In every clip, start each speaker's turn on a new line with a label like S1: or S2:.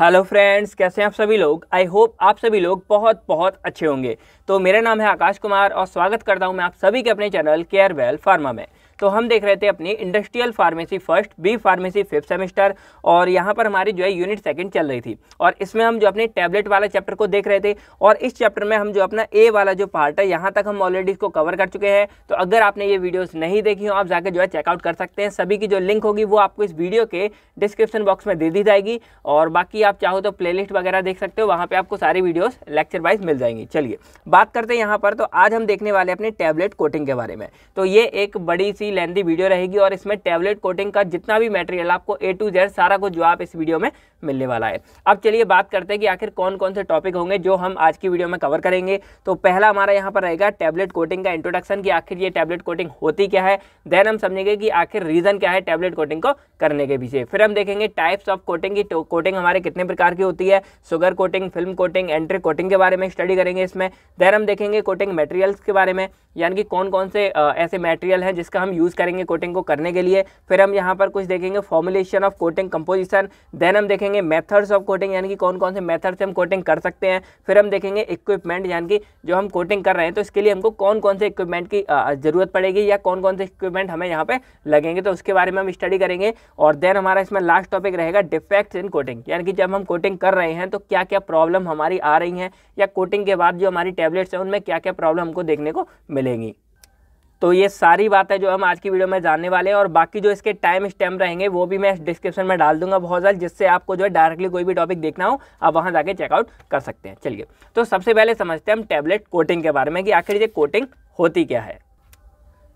S1: hello friends कैसे हैं आप सभी लोग आई होप आप सभी लोग बहुत बहुत अच्छे होंगे तो मेरा नाम है आकाश कुमार और स्वागत करता हूं मैं आप सभी के अपने चैनल केयर वेल फार्मा में तो हम देख रहे थे अपनी industrial pharmacy first B pharmacy fifth semester और यहाँ पर हमारी जो है यूनिट सेकेंड चल रही थी और इसमें हम जो अपने टैबलेट वाला चैप्टर को देख रहे थे और इस चैप्टर में हम जो अपना ए वाला जो पार्ट है यहाँ तक हम ऑलरेडी इसको कवर कर चुके हैं तो अगर आपने ये वीडियोज नहीं देखी हो आप जाकर जो है चेकआउट कर सकते हैं सभी की जो लिंक होगी वो आपको इस वीडियो के डिस्क्रिप्शन बॉक्स में दे दी जाएगी और बाकी आप चाहो तो प्ले वगैरह देख सकते हो वहाँ पर आपको सारी वीडियोज़ लेक्चर वाइज मिल जाएंगी चलिए बात करते हैं यहाँ पर तो आज हम देखने वाले अपने टैबलेट कोटिंग के बारे में तो ये एक बड़ी सी काफ़ी लेंदी वीडियो रहेगी और इसमें टैबलेट कोटिंग का जितना भी मटेरियल आपको ए टू जेड सारा कुछ जो आप इस वीडियो में मिलने वाला है अब चलिए बात करते हैं कि आखिर कौन कौन से टॉपिक होंगे जो हम आज की वीडियो में कवर करेंगे तो पहला हमारा यहाँ पर रहेगा टैबलेट कोटिंग का इंट्रोडक्शन कि आखिर ये टैबलेट कोटिंग होती क्या है देन हम समझेंगे कि आखिर रीज़न क्या है टैबलेट कोटिंग को करने के पीछे फिर हम देखेंगे टाइप्स ऑफ कोटिंग की कोटिंग हमारे कितने प्रकार की होती है sugar coating film coating enteric coating के बारे में स्टडी करेंगे इसमें देन हम देखेंगे कोटिंग मटेरियल्स के बारे में यानी कि कौन कौन से आ, ऐसे मटेरियल हैं जिसका हम यूज़ करेंगे कोटिंग को करने के लिए फिर हम यहाँ पर कुछ देखेंगे formulation of coating composition then हम देखेंगे मेथड्स ऑफ कोटिंग यानी कि कौन कौन से मेथड से हम कोटिंग कर सकते हैं फिर हम देखेंगे इक्विपमेंट यानी कि जो हम कोटिंग कर रहे हैं तो इसके लिए हमको कौन कौन से इक्विपमेंट की ज़रूरत पड़ेगी या कौन कौन से इक्विपमेंट हमें यहाँ पर लगेंगे तो उसके बारे में हम स्टडी करेंगे और देन हमारा इसमें लास्ट टॉपिक रहेगा डिफेक्ट्स इन कोटिंग यानी कि जब हम कोटिंग कर रहे हैं तो क्या क्या प्रॉब्लम हमारी आ रही हैं या कोटिंग के बाद जो हमारी टैबलेट्स हैं उनमें क्या क्या प्रॉब्लम हमको देखने को मिल मिलेंगी तो ये सारी बातें जो हम आज की वीडियो में जानने वाले हैं और बाकी जो इसके टाइम स्टैम्प रहेंगे वो भी मैं डिस्क्रिप्शन में डाल दूंगा बहुत जल्द जिससे आपको जो है डायरेक्टली कोई भी टॉपिक देखना हो आप वहाँ जाके चेकआउट कर सकते हैं चलिए तो सबसे पहले समझते हैं हम टैबलेट कोटिंग के बारे में कि आखिर ये कोटिंग होती क्या है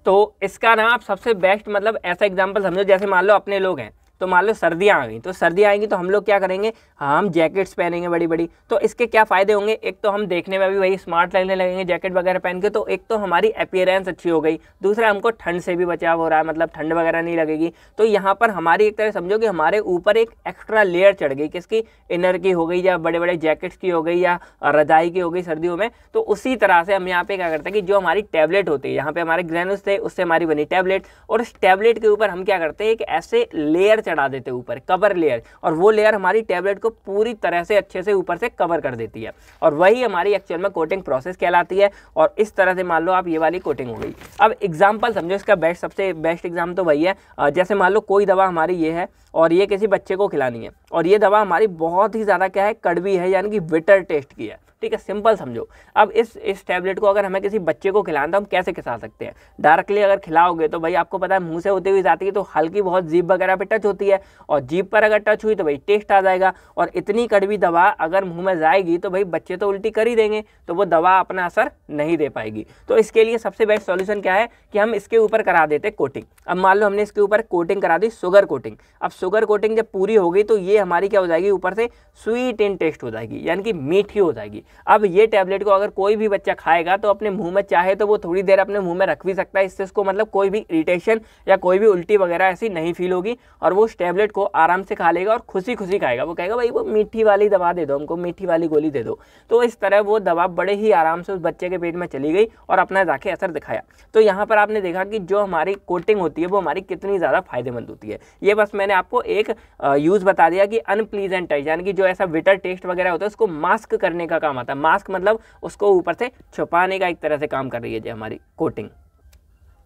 S1: तो इसका नाम आप सबसे बेस्ट मतलब ऐसा एग्जाम्पल समझो जैसे मान लो अपने लोग हैं तो मान लो सर्दियाँ आ गई तो सर्दियाँ आएंगी तो हम लोग क्या करेंगे हम जैकेट्स पहनेंगे बड़ी बड़ी तो इसके क्या फ़ायदे होंगे एक तो हम देखने में भी वही स्मार्ट लगने लगेंगे जैकेट वगैरह पहन के तो एक तो हमारी अपियरेंस अच्छी हो गई दूसरा हमको ठंड से भी बचाव हो रहा है मतलब ठंड वगैरह नहीं लगेगी तो यहाँ पर हमारी एक तरह समझो कि हमारे ऊपर एक एक्स्ट्रा लेयर चढ़ गई किसकी इनर की हो गई या बड़े बड़े जैकेट्स की हो गई या रजाई की हो गई सर्दियों में तो उसी तरह से हम यहाँ पे क्या करते हैं कि जो हमारी टैबलेट होती है यहाँ पे हमारे ग्रेनुस थे उससे हमारी बनी टैबलेट और उस टैबलेट के ऊपर हम क्या करते हैं एक ऐसे लेयर चढ़ चढ़ा देते हैं ऊपर कवर लेयर और वो लेयर हमारी टैबलेट को पूरी तरह से अच्छे से ऊपर से कवर कर देती है और वही हमारी एक्चुअल में कोटिंग प्रोसेस कहलाती है और इस तरह से मान लो आप ये वाली कोटिंग हो गई अब एग्जाम्पल समझो इसका बेस्ट सबसे बेस्ट एग्जाम तो वही है जैसे मान लो कोई दवा हमारी ये है और ये किसी बच्चे को खिलानी है और ये दवा हमारी बहुत ही ज़्यादा क्या है कड़वी है यानी कि बिटर टेस्ट की है ठीक है सिंपल समझो अब इस इस टैबलेट को अगर हमें किसी बच्चे को खिलाना तो हम कैसे खिला सकते हैं डायरेक्टली अगर खिलाओगे तो भाई आपको पता है मुंह से होती हुई जाती है तो हल्की बहुत जीप वगैरह पर टच होती है और जीप पर अगर टच हुई तो भाई टेस्ट आ जाएगा और इतनी कड़वी दवा अगर मुँह में जाएगी तो भाई बच्चे तो उल्टी कर ही देंगे तो वो दवा अपना असर नहीं दे पाएगी तो इसके लिए सबसे बेस्ट सोल्यूशन क्या है कि हम इसके ऊपर करा देते कोटिंग अब मान लो हमने इसके ऊपर कोटिंग करा दी शुगर कोटिंग अब शुगर कोटिंग जब पूरी होगी तो ये हमारी क्या हो जाएगी ऊपर से स्वीट इन टेस्ट हो जाएगी यानी कि मीठी हो जाएगी अब ये टैबलेट को अगर कोई भी बच्चा खाएगा तो अपने मुंह में चाहे तो वो थोड़ी देर अपने मुंह में रख भी सकता है इससे उसको मतलब कोई भी इरिटेशन या कोई भी उल्टी वगैरह ऐसी नहीं फील होगी और वो उस टैबलेट को आराम से खा लेगा और खुशी खुशी खाएगा वो कहेगा भाई वो मीठी वाली दवा दे दो हमको मीठी वाली गोली दे दो तो इस तरह वो दवा बड़े ही आराम से उस बच्चे के पेट में चली गई और अपना जाके असर दिखाया तो यहाँ पर आपने देखा कि जो हमारी कोटिंग होती है वो हमारी कितनी ज़्यादा फायदेमंद होती है ये बस मैंने आपको एक यूज़ बता दिया कि अनप्लीजेंट यानी कि जो ऐसा विटर टेस्ट वगैरह होता है उसको मास्क करने का काम काम आता है मास्क मतलब उसको ऊपर से छुपाने का एक तरह से काम कर रही है जो हमारी कोटिंग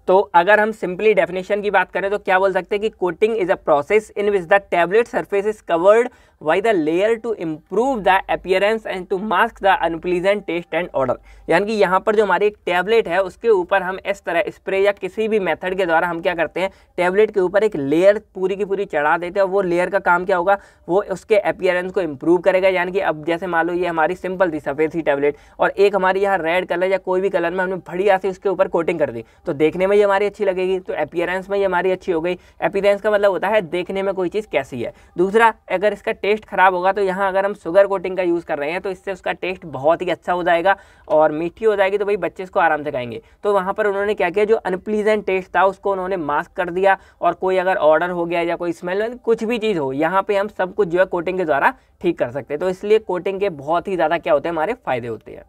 S1: तो अगर हम सिंपली डेफिनेशन की बात करें तो क्या बोल सकते हैं कि coating is a process in which the tablet surface is covered by the layer to improve the appearance and to mask the unpleasant taste and odour यानी कि यहाँ पर जो हमारी एक टैबलेट है उसके ऊपर हम इस तरह स्प्रे या किसी भी मेथड के द्वारा हम क्या करते हैं टैबलेट के ऊपर एक लेयर पूरी की पूरी चढ़ा देते हैं और वो लेयर का काम क्या होगा वो उसके अपियरेंस को इम्प्रूव करेगा यानी कि अब जैसे मान लो ये हमारी सिंपल थी सफ़ेद सी टैबलेट और एक हमारी यहाँ रेड कलर या कोई भी कलर में हमने बढ़िया से उसके ऊपर कोटिंग कर दी तो देखने में ये हमारी अच्छी लगेगी तो अपियरेंस में ये हमारी अच्छी हो गई अपियरेंस का मतलब होता है देखने में कोई चीज़ कैसी है दूसरा अगर इसका टेस्ट ख़राब होगा तो यहाँ अगर हम शुगर कोटिंग का यूज़ कर रहे हैं तो इससे उसका टेस्ट बहुत ही अच्छा हो जाएगा और मीठी हो जाएगी तो भाई बच्चे इसको आराम से खाएंगे तो वहाँ पर उन्होंने क्या किया जो अनप्लीजेंट टेस्ट था उसको उन्होंने मास्क कर दिया और कोई अगर ऑर्डर हो गया या कोई स्मेल मतलब कुछ भी चीज़ हो यहाँ पर हम सब कुछ जो है कोटिंग के द्वारा ठीक कर सकते हैं तो इसलिए कोटिंग के बहुत ही ज़्यादा क्या होते हैं हमारे फ़ायदे होते हैं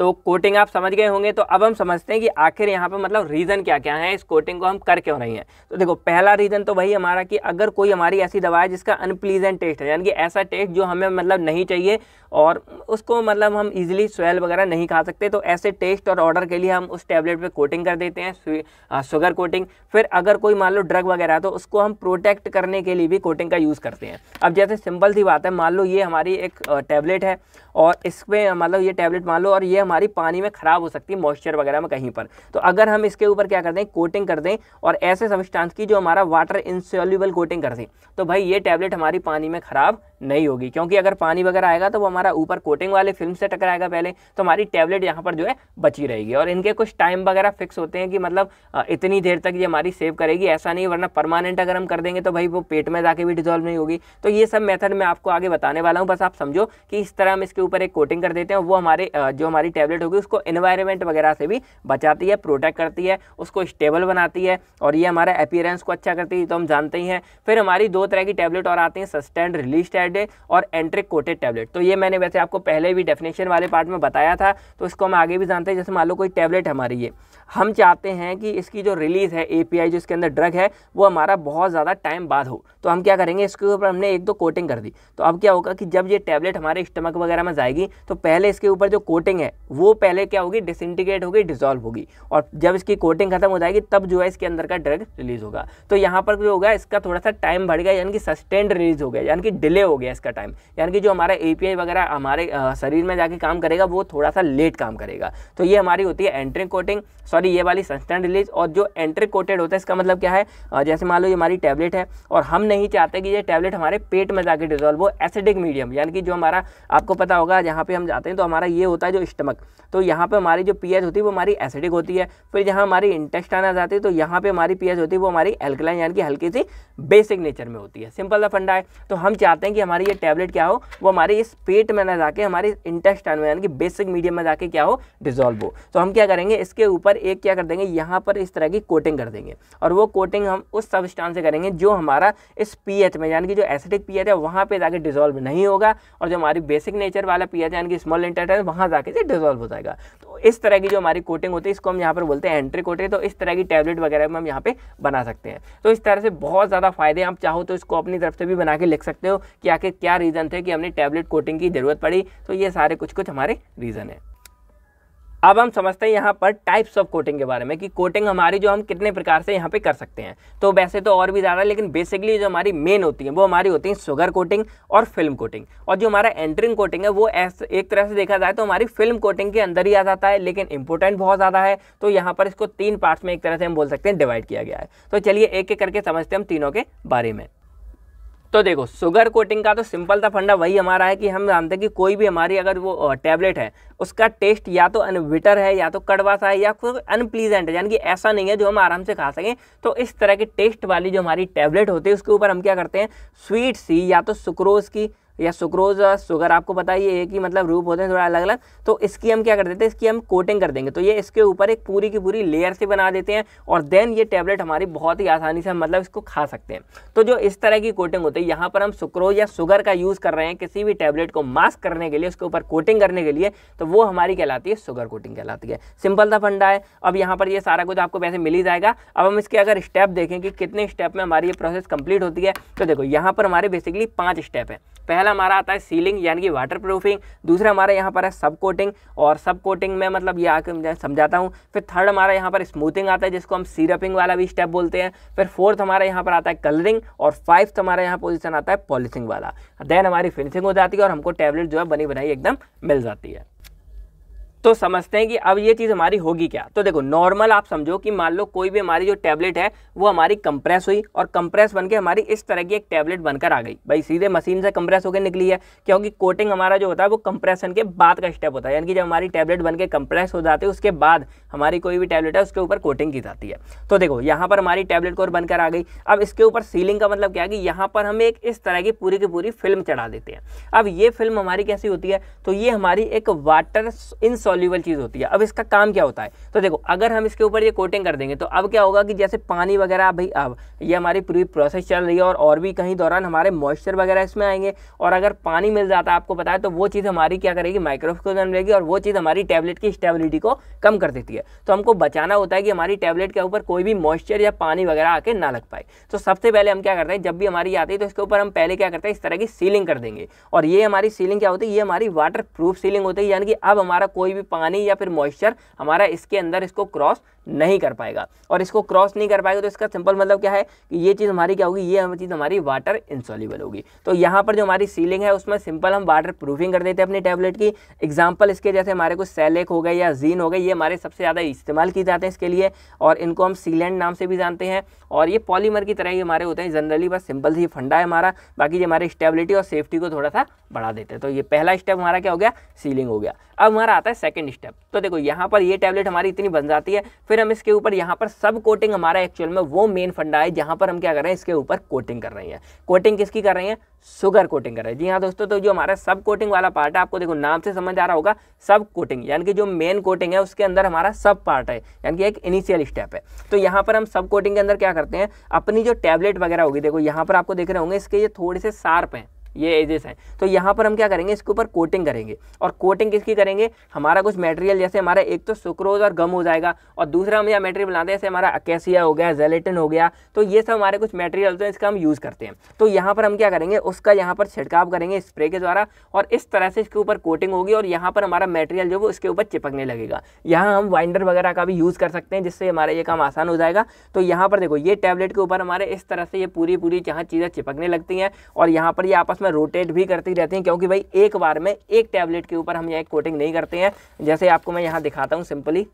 S1: तो कोटिंग आप समझ गए होंगे तो अब हम समझते हैं कि आखिर यहाँ पर मतलब रीज़न क्या क्या है इस कोटिंग को हम कर क्यों रहे हैं तो देखो पहला रीज़न तो वही हमारा कि अगर कोई हमारी ऐसी दवा है जिसका अनप्लीजेंट टेस्ट है यानी कि ऐसा टेस्ट जो हमें मतलब नहीं चाहिए और उसको मतलब हम इजीली स्वेल वगैरह नहीं खा सकते तो ऐसे टेस्ट और ऑर्डर के लिए हम उस टैबलेट पे कोटिंग कर देते हैं शुगर कोटिंग फिर अगर कोई मान लो ड्रग वगैरह तो उसको हम प्रोटेक्ट करने के लिए भी कोटिंग का यूज़ करते हैं अब जैसे सिंपल सी बात है मान लो ये हमारी एक टैबलेट है और इसमें मतलब ये टैबलेट मान लो और ये हमारी पानी में ख़राब हो सकती है मॉइस्चर वगैरह में कहीं पर तो अगर हम इसके ऊपर क्या कर दें कोटिंग कर दें और ऐसे सबस्टांस की जो हमारा वाटर इंसोल्यूबल कोटिंग कर दें तो भाई ये टैबलेट हमारी पानी में ख़राब नहीं होगी क्योंकि अगर पानी वगैरह आएगा तो वो हमारा ऊपर कोटिंग वाले फिल्म से टकराएगा पहले तो हमारी टैबलेट यहाँ पर जो है बची रहेगी और इनके कुछ टाइम वगैरह फिक्स होते हैं कि मतलब इतनी देर तक ये हमारी सेव करेगी ऐसा नहीं वरना परमानेंट अगर हम कर देंगे तो भाई वो पेट में जाके भी डिजॉल्व नहीं होगी तो ये सब मेथड मैं आपको आगे बताने वाला हूँ बस आप समझो कि इस तरह हम इसके ऊपर एक कोटिंग कर देते हैं वो हमारे जो हमारी टैबलेट होगी उसको इन्वायरमेंट वगैरह से भी बचाती है प्रोटेक्ट करती है उसको स्टेबल बनाती है और ये हमारा अपीयरेंस को अच्छा करती है तो हम जानते ही हैं फिर हमारी दो तरह की टैबलेट और आती हैं सस्टेंड रिलीज टैबलेट और एंट्रिक कोटेड टैबलेट तो ये मैंने मैंने वैसे आपको पहले भी डेफिनेशन वाले पार्ट में बताया था तो इसको हम आगे भी जानते हैं जैसे मान लो कोई टैबलेट हमारी है हम चाहते हैं कि इसकी जो रिलीज़ है एपीआई जो इसके अंदर ड्रग है वो हमारा बहुत ज़्यादा टाइम बाद हो तो हम क्या करेंगे इसके ऊपर हमने एक दो कोटिंग कर दी तो अब क्या होगा कि जब ये टैबलेट हमारे स्टमक वगैरह में जाएगी तो पहले इसके ऊपर जो कोटिंग है वो पहले क्या होगी डिसइंटीग्रेट होगी डिजॉल्व होगी और जब इसकी कोटिंग खत्म हो जाएगी तब जो है इसके अंदर का ड्रग रिलीज़ होगा तो यहाँ पर जो होगा इसका थोड़ा सा टाइम बढ़ गया यानी कि सस्टेंड रिलीज़ हो गया यानी कि डिले हो गया इसका टाइम यानी कि जो हमारा ए वगैरह हमारे शरीर में जाके काम करेगा वो थोड़ा सा लेट काम करेगा तो ये हमारी होती है एंट्रिंग कोटिंग सॉरी सॉरी ये वाली सस्टेंड रिलीज और जो एंट्री कोटेड होता है इसका मतलब क्या है जैसे मान लो ये हमारी टैबलेट है और हम नहीं चाहते कि ये टैबलेट हमारे पेट में जाके डिजोल्व हो एसिडिक मीडियम यानी कि जो हमारा आपको पता होगा जहाँ पे हम जाते हैं तो हमारा ये होता है जो स्टमक तो यहाँ पर हमारी जो पी होती है वो हमारी एसिडिक होती है फिर जहाँ हमारी इंटेस्ट आना जाती है तो यहाँ पर हमारी पी होती है वो हमारी एल्कलाइन यानी कि हल्की सी बेसिक नेचर में होती है सिंपल सा फंडा है तो हम चाहते हैं कि हमारी ये टैबलेट क्या हो वो हमारे इस पेट में ना जाके हमारे इंटेस्टाइन में यानी कि बेसिक मीडियम में जाके क्या हो डिजोल्व हो तो हम क्या करेंगे इसके ऊपर एक क्या कर देंगे यहाँ पर इस तरह की कोटिंग कर देंगे और वो कोटिंग हम उस सबस्टांस से करेंगे जो हमारा इस पीएच में यानी कि जो एसिडिक पीएच है वहाँ पे जाके डिजोल्व नहीं होगा और जो हमारी बेसिक नेचर वाला पीएच यानी कि स्मॉल इंटरटेन वहाँ जाके से डिजोल्व हो जाएगा तो इस तरह की जो हमारी कोटिंग होती है इसको हम यहाँ पर बोलते हैं एंट्री कोटिंग तो इस तरह की टैबलेट वगैरह में हम यहाँ पर बना सकते हैं तो इस तरह से बहुत ज़्यादा फायदे आप चाहो तो इसको अपनी तरफ से भी बना के लिख सकते हो कि आखिर क्या रीज़न थे कि हमने टैबलेट कोटिंग की ज़रूरत पड़ी तो ये सारे कुछ कुछ हमारे रीज़न है अब हम समझते हैं यहाँ पर टाइप्स ऑफ कोटिंग के बारे में कि कोटिंग हमारी जो हम कितने प्रकार से यहाँ पे कर सकते हैं तो वैसे तो और भी ज़्यादा लेकिन बेसिकली जो हमारी मेन होती है वो हमारी होती है सुगर कोटिंग और फिल्म कोटिंग और जो हमारा एंट्रिंग कोटिंग है वो ऐसे एक तरह से देखा जाए तो हमारी फिल्म कोटिंग के अंदर ही आ जाता है लेकिन इंपॉर्टेंट बहुत ज़्यादा है तो यहाँ पर इसको तीन पार्ट्स में एक तरह से हम बोल सकते हैं डिवाइड किया गया है तो चलिए एक एक करके समझते हैं हम तीनों के बारे में तो देखो शुगर कोटिंग का तो सिंपल था फंडा वही हमारा है कि हम जानते हैं कि कोई भी हमारी अगर वो टैबलेट है उसका टेस्ट या तो अनविटर है या तो कड़वा सा है या कोई अनप्लीजेंट है यानी कि ऐसा नहीं है जो हम आराम से खा सकें तो इस तरह की टेस्ट वाली जो हमारी टैबलेट होती है उसके ऊपर हम क्या करते हैं स्वीट सी या तो सुक्रोज की या सुक्रोज और शुगर आपको पता ही है कि मतलब रूप होते हैं थोड़ा अलग अलग तो इसकी हम क्या कर देते हैं इसकी हम कोटिंग कर देंगे तो ये इसके ऊपर एक पूरी की पूरी लेयर से बना देते हैं और देन ये टैबलेट हमारी बहुत ही आसानी से हम मतलब इसको खा सकते हैं तो जो इस तरह की कोटिंग होती है यहाँ पर हम सुक्रोज या शुगर का यूज़ कर रहे हैं किसी भी टैबलेट को मास्क करने के लिए उसके ऊपर कोटिंग करने के लिए तो वो हमारी कहलाती है शुगर कोटिंग कहलाती है सिंपल सा फंडा है अब यहाँ पर ये सारा कुछ आपको वैसे मिल ही जाएगा अब हम इसके अगर स्टेप देखें कि कितने स्टेप में हमारी ये प्रोसेस कंप्लीट होती है तो देखो यहाँ पर हमारे बेसिकली पाँच स्टेप हैं पहला हमारा आता है सीलिंग यानी कि वाटर प्रूफिंग दूसरा हमारा यहाँ पर है सब कोटिंग और सब कोटिंग में मतलब ये आके समझाता हूँ फिर थर्ड हमारा यहाँ पर स्मूथिंग आता है जिसको हम सीरपिंग वाला भी स्टेप बोलते हैं फिर फोर्थ हमारा यहाँ पर आता है कलरिंग और फाइव्थ हमारा यहाँ पोजिशन आता है पॉलिसिंग वाला देन हमारी फिनिशिंग हो जाती है और हमको टैबलेट जो है बनी बनाई एकदम मिल जाती है तो समझते हैं कि अब ये चीज़ हमारी होगी क्या तो देखो नॉर्मल आप समझो कि मान लो कोई भी हमारी जो टैबलेट है वो हमारी कंप्रेस हुई और कंप्रेस बनके हमारी इस तरह की एक टैबलेट बनकर आ गई भाई सीधे मशीन से कंप्रेस होकर निकली है क्योंकि कोटिंग हमारा जो होता है वो कंप्रेशन के बाद का स्टेप होता है यानी कि जब हमारी टैबलेट बन कंप्रेस हो जाती है उसके बाद हमारी कोई भी टैबलेट है उसके ऊपर कोटिंग की जाती है तो देखो यहाँ पर हमारी टैबलेट को बनकर आ गई अब इसके ऊपर सीलिंग का मतलब क्या है कि यहाँ पर हम एक इस तरह की पूरी की पूरी फिल्म चढ़ा देते हैं अब ये फिल्म हमारी कैसी होती है तो ये हमारी एक वाटर इन सॉल्यूबल चीज़ होती है अब इसका काम क्या होता है तो देखो अगर हम इसके ऊपर ये कोटिंग कर देंगे तो अब क्या होगा कि जैसे पानी वगैरह भाई अब ये हमारी पूरी प्रोसेस चल रही है और और भी कहीं दौरान हमारे मॉइस्चर वगैरह इसमें आएंगे और अगर पानी मिल जाता है आपको पता है तो वो चीज़ हमारी क्या करेगी माइक्रोफ बन रहेगी और वो चीज़ हमारी टैबलेट की स्टेबिलिटी को कम कर देती है तो हमको बचाना होता है कि हमारी टैबलेट के ऊपर कोई भी मॉइस्चर या पानी वगैरह आके ना लग पाए तो सबसे पहले हम क्या करते हैं जब भी हमारी आती है तो इसके ऊपर हम पहले क्या करते हैं इस तरह की सीलिंग कर देंगे और ये हमारी सीलिंग क्या होती है ये हमारी वाटर प्रूफ सीलिंग होती है यानी कि अब हमारा कोई भी पानी या फिर मॉइस्चर हमारा इसके अंदर इसको क्रॉस नहीं कर पाएगा और इसको क्रॉस नहीं कर पाएगा तो इसका सिंपल मतलब क्या है कि ये चीज़ हमारी क्या होगी ये चीज़ हमारी वाटर इंसॉलिबल होगी तो यहाँ पर जो हमारी सीलिंग है उसमें सिंपल हम वाटर प्रूफिंग कर देते हैं अपनी टैबलेट की एग्जाम्पल इसके जैसे हमारे कुछ सेलेक हो गए या जीन हो गए ये हमारे सबसे ज़्यादा इस्तेमाल किए जाते हैं इसके लिए और इनको हम सीलेंट नाम से भी जानते हैं और ये पॉलीमर की तरह ही हमारे होते हैं जनरली बस सिंपल से फंडा है हमारा बाकी ये हमारी स्टेबिलिटी और सेफ्टी को थोड़ा सा बढ़ा देते हैं तो ये पहला स्टेप हमारा क्या हो गया सीलिंग हो गया अब हमारा आता है सेकेंड स्टेप तो देखो यहाँ पर ये टैबलेट हमारी इतनी बन जाती है फिर हम इसके ऊपर यहाँ पर सब कोटिंग हमारा एक्चुअल में वो मेन फंडा है जहाँ पर हम क्या कर रहे हैं इसके ऊपर कोटिंग कर रहे हैं कोटिंग किसकी कर रहे हैं सुगर कोटिंग कर रहे हैं जी हाँ दोस्तों तो जो हमारा सब कोटिंग वाला पार्ट है आपको देखो नाम से समझ आ रहा होगा सब कोटिंग यानी कि जो मेन कोटिंग है उसके अंदर हमारा सब पार्ट है यानी कि एक इनिशियल स्टेप है तो यहाँ पर हम सब कोटिंग के अंदर क्या करते हैं अपनी जो टैबलेट वगैरह होगी देखो यहाँ पर आपको देख रहे होंगे इसके ये थोड़े से शार्प हैं ये एजेस हैं तो यहाँ पर हम क्या करेंगे इसके ऊपर कोटिंग करेंगे और कोटिंग किसकी करेंगे हमारा कुछ मटेरियल जैसे हमारा एक तो सुक्रोज और गम हो जाएगा और दूसरा हम यह मेटेरियल बनाते हैं जैसे हमारा अकेसिया हो गया जेलेटिन हो गया तो ये सब हमारे कुछ मटेरियल होते हैं इसका हम यूज़ करते हैं तो यहाँ पर हम क्या करेंगे उसका यहाँ पर छिड़काव करेंगे स्प्रे के द्वारा और इस तरह से इसके ऊपर कोटिंग होगी और यहाँ पर हमारा मटेरियल जो वो इसके ऊपर चिपकने लगेगा यहाँ हम वाइंडर वगैरह का भी यूज़ कर सकते हैं जिससे हमारा ये काम आसान हो जाएगा तो यहाँ पर देखो ये टैबलेट के ऊपर हमारे इस तरह से ये पूरी पूरी जहाँ चीज़ें चिपकने लगती हैं और यहाँ पर ये आपस आपस में रोटेट भी करती रहती हैं क्योंकि भाई एक बार में एक टैबलेट के ऊपर हम यहाँ कोटिंग नहीं करते हैं जैसे आपको मैं यहाँ दिखाता हूँ सिंपली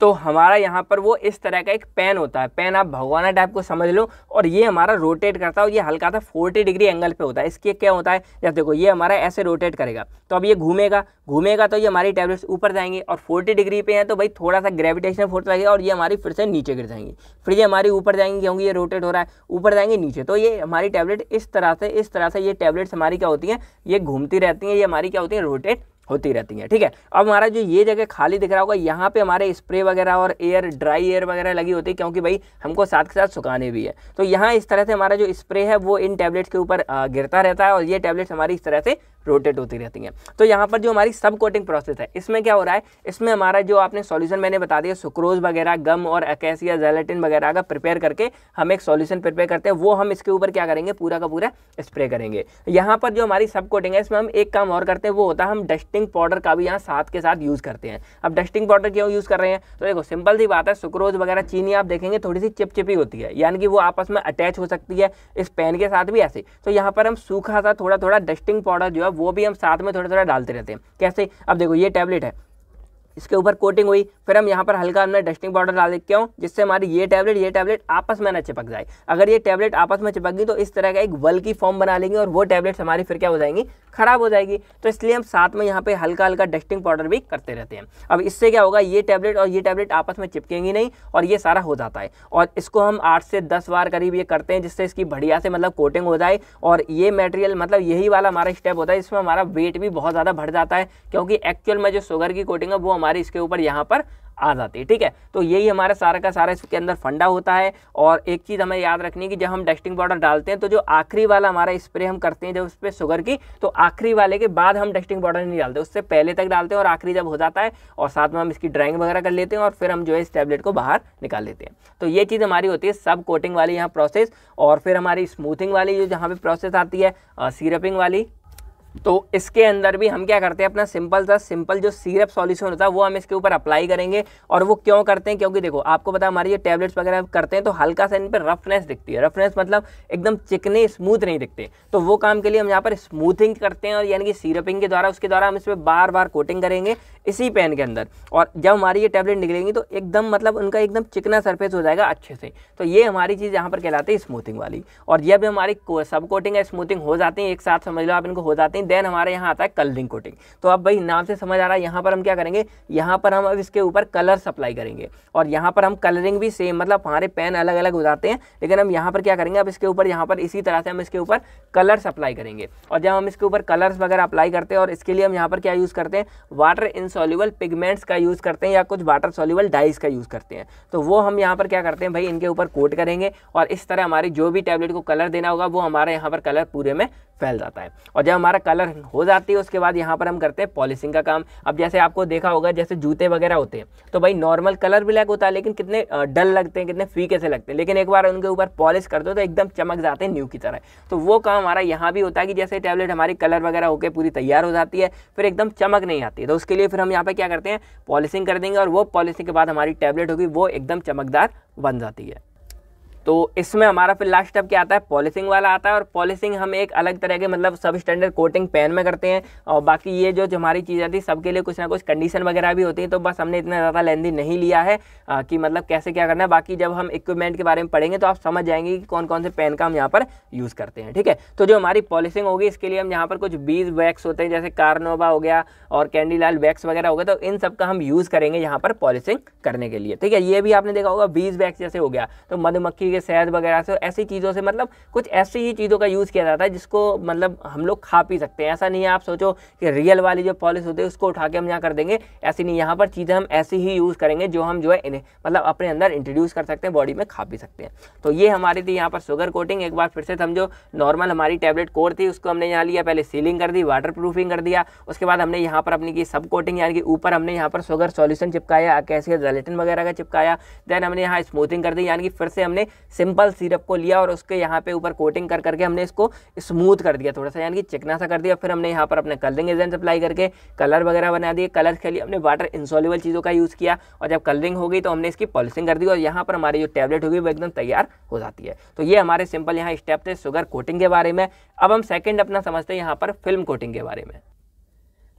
S1: तो हमारा यहाँ पर वो इस तरह का एक पेन होता है पेन आप भगवाना टाइप को समझ लो और ये हमारा रोटेट करता है और ये हल्का था फोर्टी डिग्री एंगल पे होता है इसके क्या होता है जब देखो ये हमारा ऐसे रोटेट करेगा तो अब ये घूमेगा घूमेगा तो ये हमारी टैबलेट्स ऊपर जाएंगे और फोर्टी डिग्री पे हैं तो भाई थोड़ा सा ग्रेविटेशन फोर्स लगेगा और ये हमारी फिर से नीचे गिर जाएंगी फिर ये हमारी ऊपर जाएंगी क्योंकि ये रोटेट हो रहा है ऊपर जाएंगे नीचे तो ये हमारी टैबलेट इस तरह से इस तरह से ये टैबलेट्स हमारी क्या होती हैं ये घूमती रहती हैं ये हमारी क्या होती हैं रोटेट होती रहती हैं ठीक है अब हमारा जो ये जगह खाली दिख रहा होगा यहाँ पे हमारे स्प्रे वगैरह और एयर ड्राई एयर वगैरह लगी होती है क्योंकि भाई हमको साथ के साथ सुखाने भी है तो यहाँ इस तरह से हमारा जो स्प्रे है वो इन टैबलेट्स के ऊपर गिरता रहता है और ये टैबलेट्स हमारी इस तरह से रोटेट होती रहती हैं तो यहाँ पर जो हमारी सब कोटिंग प्रोसेस है इसमें क्या हो रहा है इसमें हमारा जो आपने सॉल्यूशन मैंने बता दिया सुक्रोज वगैरह गम और अकेसिया जेलेटिन वगैरह का प्रिपेयर करके हम एक सॉल्यूशन प्रिपेयर करते हैं वो हम इसके ऊपर क्या करेंगे पूरा का पूरा स्प्रे करेंगे यहाँ पर जो हमारी सब कोटिंग है इसमें हम एक काम और करते हैं वो होता है हम डस्टिंग पाउडर का भी यहाँ साथ के साथ यूज़ करते हैं अब डस्टिंग पाउडर क्यों यूज़ कर रहे हैं तो देखो सिंपल सी बात है सुक्रोज वगैरह चीनी आप देखेंगे थोड़ी सी चिपचिपी होती है यानी कि वो आपस में अटैच हो सकती है इस पेन के साथ भी ऐसे तो यहाँ पर हम सूखा सा थोड़ा थोड़ा डस्टिंग पाउडर जो है वो भी हम साथ में थोड़ा थोड़ा डालते रहते हैं कैसे अब देखो ये टैबलेट है इसके ऊपर कोटिंग हुई फिर हम यहाँ पर हल्का हमने डस्टिंग पाउडर डाल देते क्यों जिससे हमारी ये टैबलेट ये टैबलेट आपस में ना चिपक जाए अगर ये टैबलेट आपस में चिपक गई तो इस तरह का एक वल की फॉर्म बना लेंगे और वो टैबलेट्स हमारी फिर क्या हो जाएंगी खराब हो जाएगी तो इसलिए हम साथ में यहाँ पर हल्का हल्का डस्टिंग पाउडर भी करते रहते हैं अब इससे क्या होगा ये टैबलेट और ये टैबलेट आपस में चिपकेंगी नहीं और ये सारा हो जाता है और इसको हम आठ से दस बार करीब ये करते हैं जिससे इसकी बढ़िया से मतलब कोटिंग हो जाए और ये मटेरियल मतलब यही वाला हमारा स्टेप होता है इसमें हमारा वेट भी बहुत ज़्यादा बढ़ जाता है क्योंकि एक्चुअल में जो शुगर की कोटिंग है वो हमारे हमारी इसके ऊपर यहाँ पर आ जाती है ठीक है तो यही हमारा सारा का सारा इसके अंदर फंडा होता है और एक चीज़ हमें याद रखनी है कि जब हम डस्टिंग पाउडर डालते हैं तो जो आखिरी वाला हमारा स्प्रे हम करते हैं जब उस पर शुगर की तो आखिरी वाले के बाद हम डस्टिंग पाउडर नहीं डालते उससे पहले तक डालते हैं और आखिरी जब हो जाता है और साथ में हम इसकी ड्राइंग वगैरह कर लेते हैं और फिर हम जो है इस टैबलेट को बाहर निकाल लेते हैं तो ये चीज़ हमारी होती है सब कोटिंग वाली यहाँ प्रोसेस और फिर हमारी स्मूथिंग वाली जो जहाँ पर प्रोसेस आती है सीरपिंग वाली तो इसके अंदर भी हम क्या करते हैं अपना सिंपल सा सिंपल जो सीरप सॉल्यूशन होता है वो हम इसके ऊपर अप्लाई करेंगे और वो क्यों करते हैं क्योंकि देखो आपको पता हमारी ये टैबलेट्स वगैरह करते हैं तो हल्का सा इन पर रफनेस दिखती है रफनेस मतलब एकदम चिकने स्मूथ नहीं दिखते तो वो काम के लिए हम यहाँ पर स्मूथिंग करते हैं और यानी कि सीरपिंग के द्वारा उसके द्वारा हम इस पर बार बार कोटिंग करेंगे इसी पेन के अंदर और जब हमारी ये टैबलेट निकलेंगी तो एकदम मतलब उनका एकदम चिकना सरफेस हो जाएगा अच्छे से तो ये हमारी चीज़ यहाँ पर कहलाती है स्मूथिंग वाली और जब हमारी सब कोटिंग या स्मूथिंग हो जाती है एक साथ समझ लो आप इनको हो जाती हैं कोटिंग देन हमारे यहाँ आता है कलरिंग कोटिंग तो अब भाई नाम से समझ आ रहा है यहाँ पर हम क्या करेंगे यहाँ पर हम अब इसके ऊपर कलर सप्लाई करेंगे और यहाँ पर हम कलरिंग भी सेम मतलब हमारे पेन अलग अलग उतारते हैं लेकिन हम यहाँ पर क्या करेंगे अब इसके ऊपर यहाँ पर इसी तरह से हम इसके ऊपर कलर सप्लाई करेंगे और जब हम इसके ऊपर कलर्स वगैरह अप्लाई करते हैं और इसके लिए हम यहाँ पर क्या यूज़ करते हैं वाटर इनसॉल्यूबल पिगमेंट्स का यूज़ करते हैं या कुछ वाटर सॉल्यूबल डाइस का यूज़ करते हैं तो वो हम यहाँ पर क्या करते हैं भाई इनके ऊपर कोट करेंगे और इस तरह हमारी जो भी टैबलेट को कलर देना होगा वो हमारे यहाँ पर कलर पूरे में फैल जाता है और जब हमारा कलर हो जाती है उसके बाद यहाँ पर हम करते हैं पॉलिशिंग का काम अब जैसे आपको देखा होगा जैसे जूते वगैरह होते हैं तो भाई नॉर्मल कलर ब्लैक होता है लेकिन कितने डल लगते हैं कितने फीके से लगते हैं लेकिन एक बार उनके ऊपर पॉलिश कर दो तो एकदम चमक जाते हैं न्यू की तरह तो वो काम हमारा यहाँ भी होता है कि जैसे टैबलेट हमारी कलर वगैरह होकर पूरी तैयार हो जाती है फिर एकदम चमक नहीं आती है तो उसके लिए फिर हम यहाँ पर क्या करते हैं पॉलिशिंग कर देंगे और वो पॉलिशिंग के बाद हमारी टैबलेट होगी वो एकदम चमकदार बन जाती है तो इसमें हमारा फिर लास्ट स्टेप क्या आता है पॉलिसिंग वाला आता है और पॉलिसिंग हम एक अलग तरह के मतलब सब स्टैंडर्ड कोटिंग पेन में करते हैं और बाकी ये जो हमारी चीज़ आती है सबके लिए कुछ ना कुछ कंडीशन वगैरह भी होती है तो बस हमने इतना ज़्यादा लेंदी नहीं लिया है आ, कि मतलब कैसे क्या करना है बाकी जब हम इक्विपमेंट के बारे में पढ़ेंगे तो आप समझ जाएंगे कि कौन कौन से पेन का हम यहाँ पर यूज़ करते हैं ठीक है तो जो हमारी पॉलिसिंग होगी इसके लिए हम यहाँ पर कुछ बीज वैक्स होते हैं जैसे कारनोवा हो गया और कैंडी लाल वैक्स वगैरह हो गया तो इन सब का हम यूज़ करेंगे यहाँ पर पॉलिसिंग करने के लिए ठीक है ये भी आपने देखा होगा बीज वैक्स जैसे हो गया तो मधुमक्खी है शहद वगैरह से ऐसी चीज़ों से मतलब कुछ ऐसी ही चीज़ों का यूज़ किया जाता है जिसको मतलब हम लोग खा पी सकते हैं ऐसा नहीं है आप सोचो कि रियल वाली जो पॉलिश होती है उसको उठा के हम यहाँ कर देंगे ऐसी नहीं यहाँ पर चीज़ें हम ऐसी ही यूज़ करेंगे जो हम जो है इन्हें मतलब अपने अंदर इंट्रोड्यूस कर सकते हैं बॉडी में खा पी सकते हैं तो ये हमारी थी यहाँ पर शुगर कोटिंग एक बार फिर से हम जो नॉर्मल हमारी टैबलेट कोर थी उसको हमने यहाँ लिया पहले सीलिंग कर दी वाटर प्रूफिंग कर दिया उसके बाद हमने यहाँ पर अपनी की सब कोटिंग यानी कि ऊपर हमने यहाँ पर शुगर सॉल्यूशन चिपकाया कैसे जलेटिन वगैरह का चिपकाया देन हमने यहाँ स्मूथिंग कर दी यानी कि फिर से हमने सिंपल सिरप को लिया और उसके यहाँ पे ऊपर कोटिंग कर करके हमने इसको स्मूथ कर दिया थोड़ा सा यानी कि चिकना सा कर दिया फिर हमने यहाँ पर अपने कलरिंग एजेंट अप्लाई करके कलर वगैरह बना दिए कलर के लिए हमने वाटर इंसॉल्यूबल चीज़ों का यूज़ किया और जब कलरिंग हो गई तो हमने इसकी पॉलिशिंग कर दी और यहाँ पर हमारी जो टैबलेट होगी वो एकदम तैयार हो जाती है तो ये हमारे सिंपल यहाँ स्टेप थे शुगर कोटिंग के बारे में अब हम सेकेंड अपना समझते हैं यहाँ पर फिल्म कोटिंग के बारे में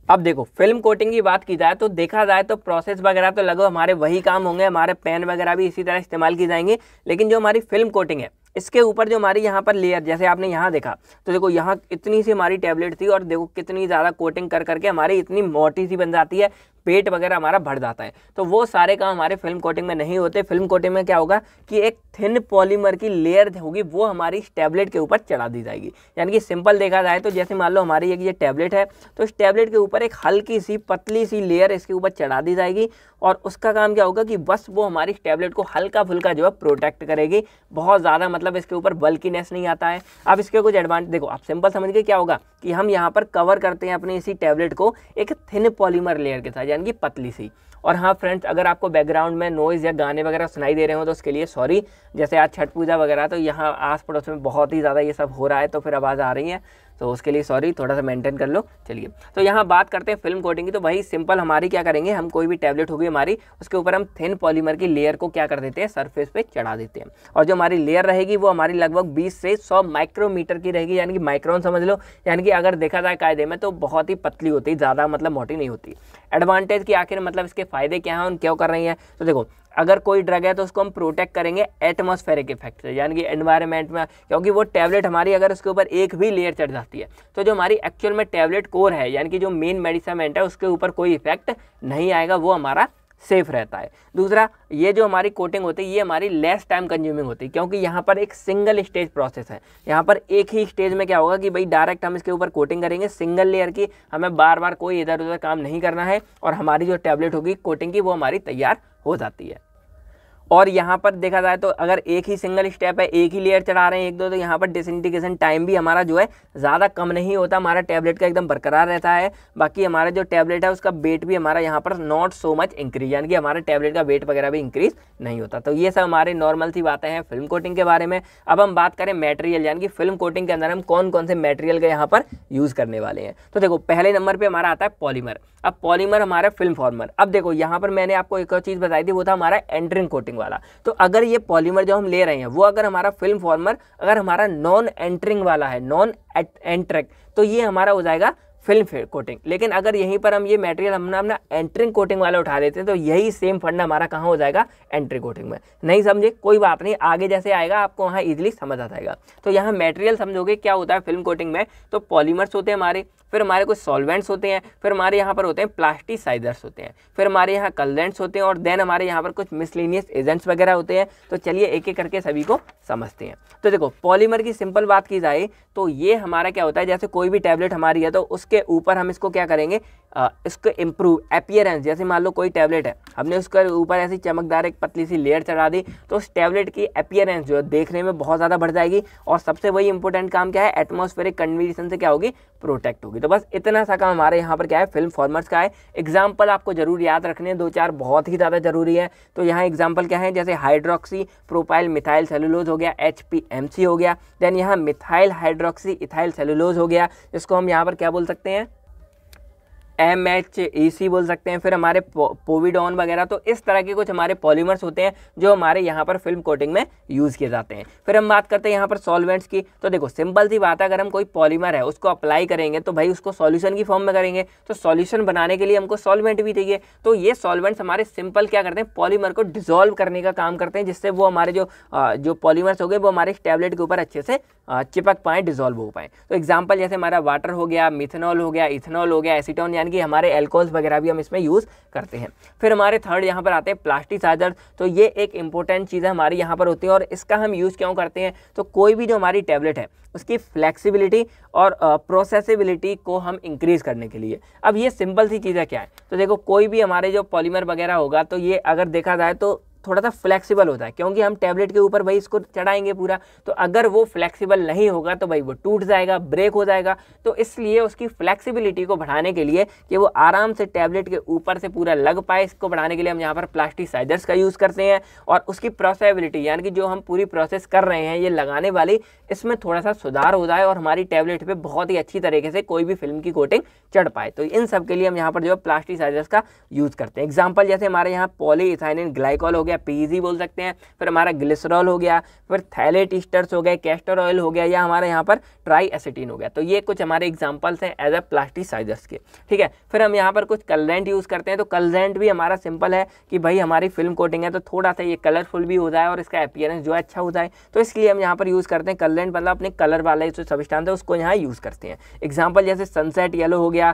S1: अब देखो फिल्म कोटिंग की बात की जाए तो देखा जाए तो प्रोसेस वगैरह तो लगभग हमारे वही काम होंगे हमारे पेन वगैरह भी इसी तरह इस्तेमाल की जाएंगे लेकिन जो हमारी फिल्म कोटिंग है इसके ऊपर जो हमारी यहाँ पर लेयर जैसे आपने यहाँ देखा तो देखो यहाँ इतनी सी हमारी टैबलेट थी और देखो कितनी ज़्यादा कोटिंग कर करके हमारी इतनी मोटी सी बन जाती है पेट वगैरह हमारा भर जाता है तो वो सारे काम हमारे फिल्म कोटिंग में नहीं होते फिल्म कोटिंग में क्या होगा कि एक थिन पॉलीमर की लेयर होगी वो हमारी इस टैबलेट के ऊपर चढ़ा दी जाएगी यानी कि सिंपल देखा जाए तो जैसे मान लो हमारी एक ये टैबलेट है तो इस टैबलेट के ऊपर एक हल्की सी पतली सी लेयर इसके ऊपर चढ़ा दी जाएगी और उसका काम क्या होगा कि बस वो हमारी इस टैबलेट को हल्का फुल्का जो है प्रोटेक्ट करेगी बहुत ज़्यादा मतलब इसके ऊपर बल्किनेस नहीं आता है अब इसके कुछ एडवांटेज देखो आप सिंपल समझ के क्या होगा कि हम यहाँ पर कवर करते हैं अपने इसी टैबलेट को एक थिन पॉलीमर लेयर के साथ यानी कि पतली सी और हाँ फ्रेंड्स अगर आपको बैकग्राउंड में नॉइज़ या गाने वगैरह सुनाई दे रहे हो तो उसके लिए सॉरी जैसे आज छठ पूजा वगैरह तो यहाँ आस पड़ोस में बहुत ही ज़्यादा ये सब हो रहा है तो फिर आवाज़ आ रही है तो उसके लिए सॉरी थोड़ा सा मेंटेन कर लो चलिए तो यहाँ बात करते हैं फिल्म कोटिंग की तो वही सिंपल हमारी क्या करेंगे हम कोई भी टैबलेट होगी हमारी उसके ऊपर हम थिन पॉलीमर की लेयर को क्या कर देते हैं सरफेस पे चढ़ा देते हैं और जो हमारी लेयर रहेगी वो हमारी लगभग बीस से सौ माइक्रोमीटर की रहेगी यानी कि माइक्रोन समझ लो यानी कि अगर देखा जाए कायदे में तो बहुत ही पतली होती है ज़्यादा मतलब मोटी नहीं होती एडवांटेज की आखिर मतलब इसके फ़ायदे क्या हैं उन क्यों कर रही हैं तो देखो अगर कोई ड्रग है तो उसको हम प्रोटेक्ट करेंगे एटमोस्फेरिक इफेक्ट से यानी कि एनवायरमेंट में क्योंकि वो टैबलेट हमारी अगर उसके ऊपर एक भी लेयर चढ़ जाती है तो जो हमारी एक्चुअल में टैबलेट कोर है यानी कि जो मेन मेडिसमेंट है उसके ऊपर कोई इफेक्ट नहीं आएगा वो हमारा सेफ रहता है दूसरा ये जो हमारी कोटिंग होती है ये हमारी लेस टाइम कंज्यूमिंग होती है क्योंकि यहाँ पर एक सिंगल स्टेज प्रोसेस है यहाँ पर एक ही स्टेज में क्या होगा कि भाई डायरेक्ट हम इसके ऊपर कोटिंग करेंगे सिंगल लेयर की हमें बार बार कोई इधर उधर काम नहीं करना है और हमारी जो टैबलेट होगी कोटिंग की वो हमारी तैयार हो जाती है और यहाँ पर देखा जाए तो अगर एक ही सिंगल स्टेप है एक ही लेयर चढ़ा रहे हैं एक दो तो यहाँ पर डिसइंटीग्रेशन टाइम भी हमारा जो है ज़्यादा कम नहीं होता हमारा टैबलेट का एकदम बरकरार रहता है बाकी हमारा जो टैबलेट है उसका वेट भी हमारा यहाँ पर नॉट सो मच इंक्रीज यानी कि हमारे टैबलेट का वेट वगैरह भी इंक्रीज नहीं होता तो ये सब हमारे नॉर्मल सी बातें हैं फिल्म कोटिंग के बारे में अब हम बात करें मेटेरियल यानी कि फिल्म कोटिंग के अंदर हम कौन कौन से मेटेरियल का यहाँ पर यूज़ करने वाले हैं तो देखो पहले नंबर पर हमारा आता है पॉलीमर अब पॉलीमर हमारा फिल्म फॉर्मर अब देखो यहाँ पर मैंने आपको एक और चीज़ बताई थी वो था हमारा एंट्रिंग कोटिंग एंटरिंग वाला तो अगर ये पॉलीमर जो हम ले रहे हैं वो अगर हमारा फिल्म फॉर्मर अगर हमारा नॉन एंटरिंग वाला है नॉन एंट्रेक तो ये हमारा हो जाएगा फिल्म कोटिंग लेकिन अगर यहीं पर हम ये मटेरियल हमने अपना एंट्रिंग कोटिंग वाला उठा देते हैं तो यही सेम फंड हमारा कहाँ हो जाएगा एंट्री कोटिंग में नहीं समझे कोई बात नहीं आगे जैसे आएगा आपको वहाँ ईजिली समझ आ जाएगा तो यहाँ मटेरियल समझोगे क्या होता है फिल्म कोटिंग में तो पॉलीमर्स होते हैं हमारे फिर हमारे कुछ सॉल्वेंट्स होते हैं फिर हमारे यहाँ पर होते हैं प्लास्टिसाइजर्स होते हैं फिर हमारे यहाँ कलरेंट्स होते हैं और देन हमारे यहाँ पर कुछ मिसलिनियस एजेंट्स वगैरह होते हैं तो चलिए एक एक करके सभी को समझते हैं तो देखो पॉलीमर की सिंपल बात की जाए तो ये हमारा क्या होता है जैसे कोई भी टैबलेट हमारी है तो उसके ऊपर हम इसको क्या करेंगे इसको इम्प्रूव अपियरेंस जैसे मान लो कोई टैबलेट है हमने उसके ऊपर ऐसी चमकदार एक पतली सी लेयर चढ़ा दी तो उस टैबलेट की अपियरेंस जो है देखने में बहुत ज़्यादा बढ़ जाएगी और सबसे वही इंपॉर्टेंट काम क्या है एटमोस्फेरिक कंडीशन से क्या होगी प्रोटेक्ट होगी तो बस इतना सा काम हमारे यहाँ पर क्या है फिल्म फॉर्मर्स का है एग्जाम्पल आपको जरूर याद रखने दो चार बहुत ही ज़्यादा जरूरी है तो यहाँ एग्जाम्पल क्या है जैसे हाइड्रोक्सी प्रोपाइल मिथाइल सेलुलोज हो गया एच हो गया देन यहाँ मिथाइल हाइड्रोक्सी इथाइल सेलुलोज हो गया जिसको हम यहाँ पर क्या बोल सकते हैं एम एच ए सी बोल सकते हैं फिर हमारे पोविडॉन वगैरह तो इस तरह के कुछ हमारे पॉलीमर्स होते हैं जो हमारे यहाँ पर फिल्म कोटिंग में यूज़ किए जाते हैं फिर हम बात करते हैं यहाँ पर सॉल्वेंट्स की तो देखो सिंपल सी बात है अगर हम कोई पॉलीमर है उसको अप्लाई करेंगे तो भाई उसको सॉल्यूशन की फॉर्म में करेंगे तो सॉल्यूशन बनाने के लिए हमको सॉल्वेंट भी चाहिए तो ये सॉल्वेंट्स हमारे सिंपल क्या करते हैं पॉलीमर को डिजोल्व करने का काम करते हैं जिससे वो हमारे जो जो पॉलीमर्स हो गए वो हमारे टैबलेट के ऊपर अच्छे से चिपक पाएँ डिजोल्व हो पाएँ तो एग्जाम्पल जैसे हमारा वाटर हो गया मिथेनॉल हो गया इथेनॉल हो गया एसिटॉन यानी यानी कि हमारे एल्कोहल्स वगैरह भी हम इसमें यूज़ करते हैं फिर हमारे थर्ड यहाँ पर आते हैं प्लास्टिसाइजर तो ये एक इंपॉर्टेंट चीज़ हमारी यहाँ पर होती है और इसका हम यूज़ क्यों करते हैं तो कोई भी जो हमारी टैबलेट है उसकी फ्लेक्सिबिलिटी और प्रोसेसिबिलिटी को हम इंक्रीज़ करने के लिए अब ये सिंपल सी चीज़ें क्या है तो देखो कोई भी हमारे जो पॉलीमर वगैरह होगा तो ये अगर देखा जाए तो थोड़ा सा फ्लेक्सिबल होता है क्योंकि हम टैबलेट के ऊपर भाई इसको चढ़ाएंगे पूरा तो अगर वो फ्लेक्सिबल नहीं होगा तो भाई वो टूट जाएगा ब्रेक हो जाएगा तो इसलिए उसकी फ्लेक्सिबिलिटी को बढ़ाने के लिए कि वो आराम से टैबलेट के ऊपर से पूरा लग पाए इसको बढ़ाने के लिए हम यहाँ पर प्लास्टिक साइजर्स का यूज़ करते हैं और उसकी प्रोसेबिलिटी यानी कि जो हम पूरी प्रोसेस कर रहे हैं ये लगाने वाली इसमें थोड़ा सा सुधार हो जाए और हमारी टैबलेट पर बहुत ही अच्छी तरीके से कोई भी फिल्म की कोटिंग चढ़ पाए तो इन सब के लिए हम यहाँ पर जो है प्लास्टिक साइजर्स का यूज़ करते हैं एग्जाम्पल जैसे हमारे यहाँ पॉली इथाइनिन ग्लाइकॉल हो गया या पीजी e बोल सकते हैं फिर हमारा ग्लिसरॉल हो गया फिर थैलेट ईस्टर्स हो गए कैस्टर ऑयल हो गया या हमारे यहाँ पर ट्राई एसिटीन हो गया तो ये कुछ हमारे एग्जाम्पल्स हैं एज अ प्लास्टिसाइजर्स के ठीक है फिर हम यहाँ पर कुछ कलरेंट यूज़ करते हैं तो कलरेंट भी हमारा सिंपल है कि भाई हमारी फिल्म कोटिंग है तो थोड़ा सा ये कलरफुल भी हो जाए और इसका अपियरेंस जो है अच्छा हो जाए तो इसलिए हम यहाँ पर यूज़ करते हैं कलरेंट मतलब अपने कलर वाले जो सबिस्टांस है उसको यहाँ यूज़ करते हैं एग्जाम्पल जैसे सनसेट येलो हो गया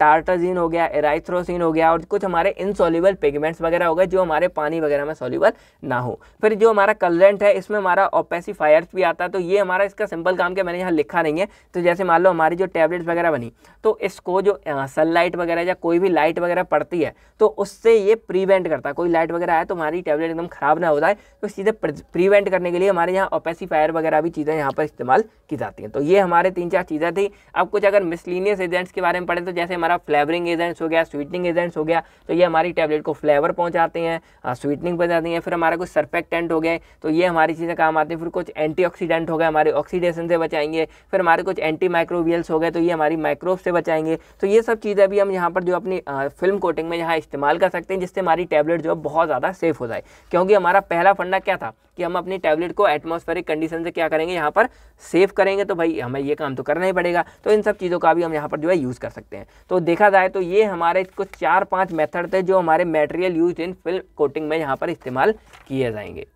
S1: टार्टाजीन हो गया एराइथ्रोसिन हो गया और कुछ हमारे इनसॉल्यूबल पिगमेंट्स वगैरह हो गए जो हमारे पानी वगैरह में सोल्यूबल ना हो फिर जो हमारा कलरेंट है इसमें हमारा ओपेसीफायर्स भी आता है तो ये हमारा इसका सिंपल काम के मैंने यहाँ लिखा नहीं है तो जैसे मान लो हमारी जो टैबलेट्स वगैरह बनी तो इसको जो सनलाइट वगैरह या कोई भी लाइट वगैरह पड़ती है तो उससे ये प्रिवेंट करता है कोई लाइट वगैरह आए तो हमारी टैबलेट एकदम ख़राब ना हो जाए तो चीज़ें प्रिवेंट करने के लिए हमारे यहाँ ओपेसीफायर वगैरह भी चीज़ें यहाँ पर इस्तेमाल की जाती हैं तो ये हमारे तीन चार चीज़ें थी अब कुछ अगर मिसलिनियस एजेंट्स के बारे में पढ़ें तो जैसे हमारा फ्लेवरिंग एजेंट्स हो गया स्वीटनिंग एजेंट्स हो गया तो ये हमारी टैबलेट को फ्लेवर पहुँचाते हैं स्वीटनिंग बच जाती हैं फिर हमारा कुछ सरफेक्टेंट हो गए तो ये हमारी चीज़ें काम आती हैं फिर कुछ एंटीऑक्सीडेंट हो गए हमारे ऑक्सीडेशन से बचाएंगे फिर हमारे कुछ एंटी माइक्रोवियल्स हो गए तो ये हमारी माइक्रोव से बचाएंगे तो ये सब चीज़ें भी हम यहाँ पर जो अपनी फिल्म कोटिंग में यहाँ इस्तेमाल कर सकते हैं जिससे हमारी टैबलेट जो है बहुत ज़्यादा सेफ हो जाए क्योंकि हमारा पहला फंडा क्या था कि हम अपनी टैबलेट को एटमॉस्फेरिक कंडीशन से क्या करेंगे यहाँ पर सेव करेंगे तो भाई हमें ये काम तो करना ही पड़ेगा तो इन सब चीज़ों का भी हम यहाँ पर जो है यूज़ कर सकते हैं तो देखा जाए तो ये हमारे कुछ चार पांच मेथड थे जो हमारे material use in film coating में यहाँ पर इस्तेमाल किए जाएंगे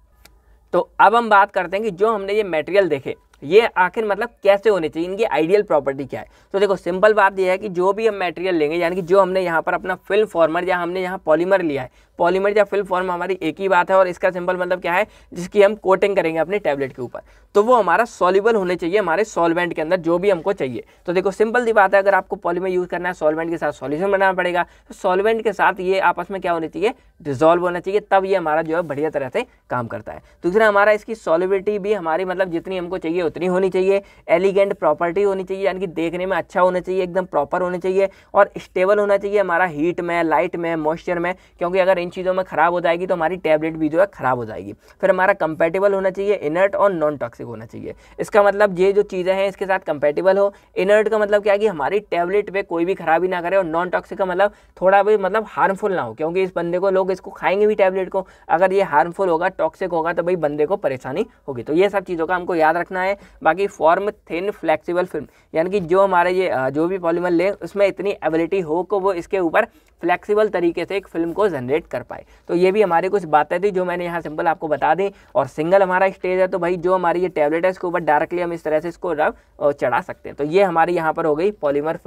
S1: तो अब हम बात करते हैं कि जो हमने ये मटेरियल देखे ये आखिर मतलब कैसे होने चाहिए इनकी आइडियल प्रॉपर्टी क्या है तो देखो सिंपल बात यह है कि जो भी हम मटेरियल लेंगे यानी कि जो हमने यहाँ पर अपना फिल्म फॉर्मर या हमने यहाँ पॉलीमर लिया है पॉलीमर या फिल फॉर्म हमारी एक ही बात है और इसका सिंपल मतलब क्या है जिसकी हम कोटिंग करेंगे अपने टैबलेट के ऊपर तो वो हमारा सॉलिबल होने चाहिए हमारे सॉल्वेंट के अंदर जो भी हमको चाहिए तो देखो सिंपल सी बात है अगर आपको पॉलीमर यूज़ करना है सॉल्वेंट के साथ सॉल्यूशन बनाना पड़ेगा तो सॉल्वेंट के साथ ये आपस में क्या होनी चाहिए डिजॉल्व होना चाहिए तब ये हमारा जो है बढ़िया तरह से काम करता है दूसरा हमारा इसकी सॉलिबिलिटी भी हमारी मतलब जितनी हमको चाहिए उतनी होनी चाहिए एलिगेंट प्रॉपर्टी होनी चाहिए यानी कि देखने में अच्छा होना चाहिए एकदम प्रॉपर होना चाहिए और स्टेबल होना चाहिए हमारा हीट में लाइट में मॉइस्चर में क्योंकि अगर इन चीज़ों में ख़राब हो जाएगी तो हमारी टैबलेट भी जो है ख़राब हो जाएगी फिर हमारा कंपेटेबल होना चाहिए इनर्ट और नॉन टॉक्सिक होना चाहिए इसका मतलब ये जो चीज़ें हैं इसके साथ कंपेटेबल हो इनर्ट का मतलब क्या है कि हमारी टैबलेट पर कोई भी खराबी ना करे और नॉन टॉक्सिक का मतलब थोड़ा भी मतलब हार्मफुल ना हो क्योंकि इस बंदे को लोग इसको खाएंगे भी टैबलेट को अगर ये हार्मफुल होगा टॉक्सिक होगा तो भाई बंदे को परेशानी होगी तो ये सब चीज़ों का हमको याद रखना है बाकी फॉर्म थिन फ्लेक्सिबल फिल्म यानी कि जो हमारे ये जो भी पॉलीमर ले उसमें इतनी एबिलिटी हो को वो इसके ऊपर फ्लेक्सिबल तरीके से एक फिल्म को जनरेट कर पाए तो ये भी हमारे कुछ बातें थी जो मैंने यहाँ सिंपल आपको बता दें और सिंगल हमारा स्टेज है तो भाई जो हमारी ये टैबलेट है इसके ऊपर डायरेक्टली हम इस तरह से इसको रब चढ़ा सकते हैं तो ये हमारी यहाँ पर हो गई पॉलीमर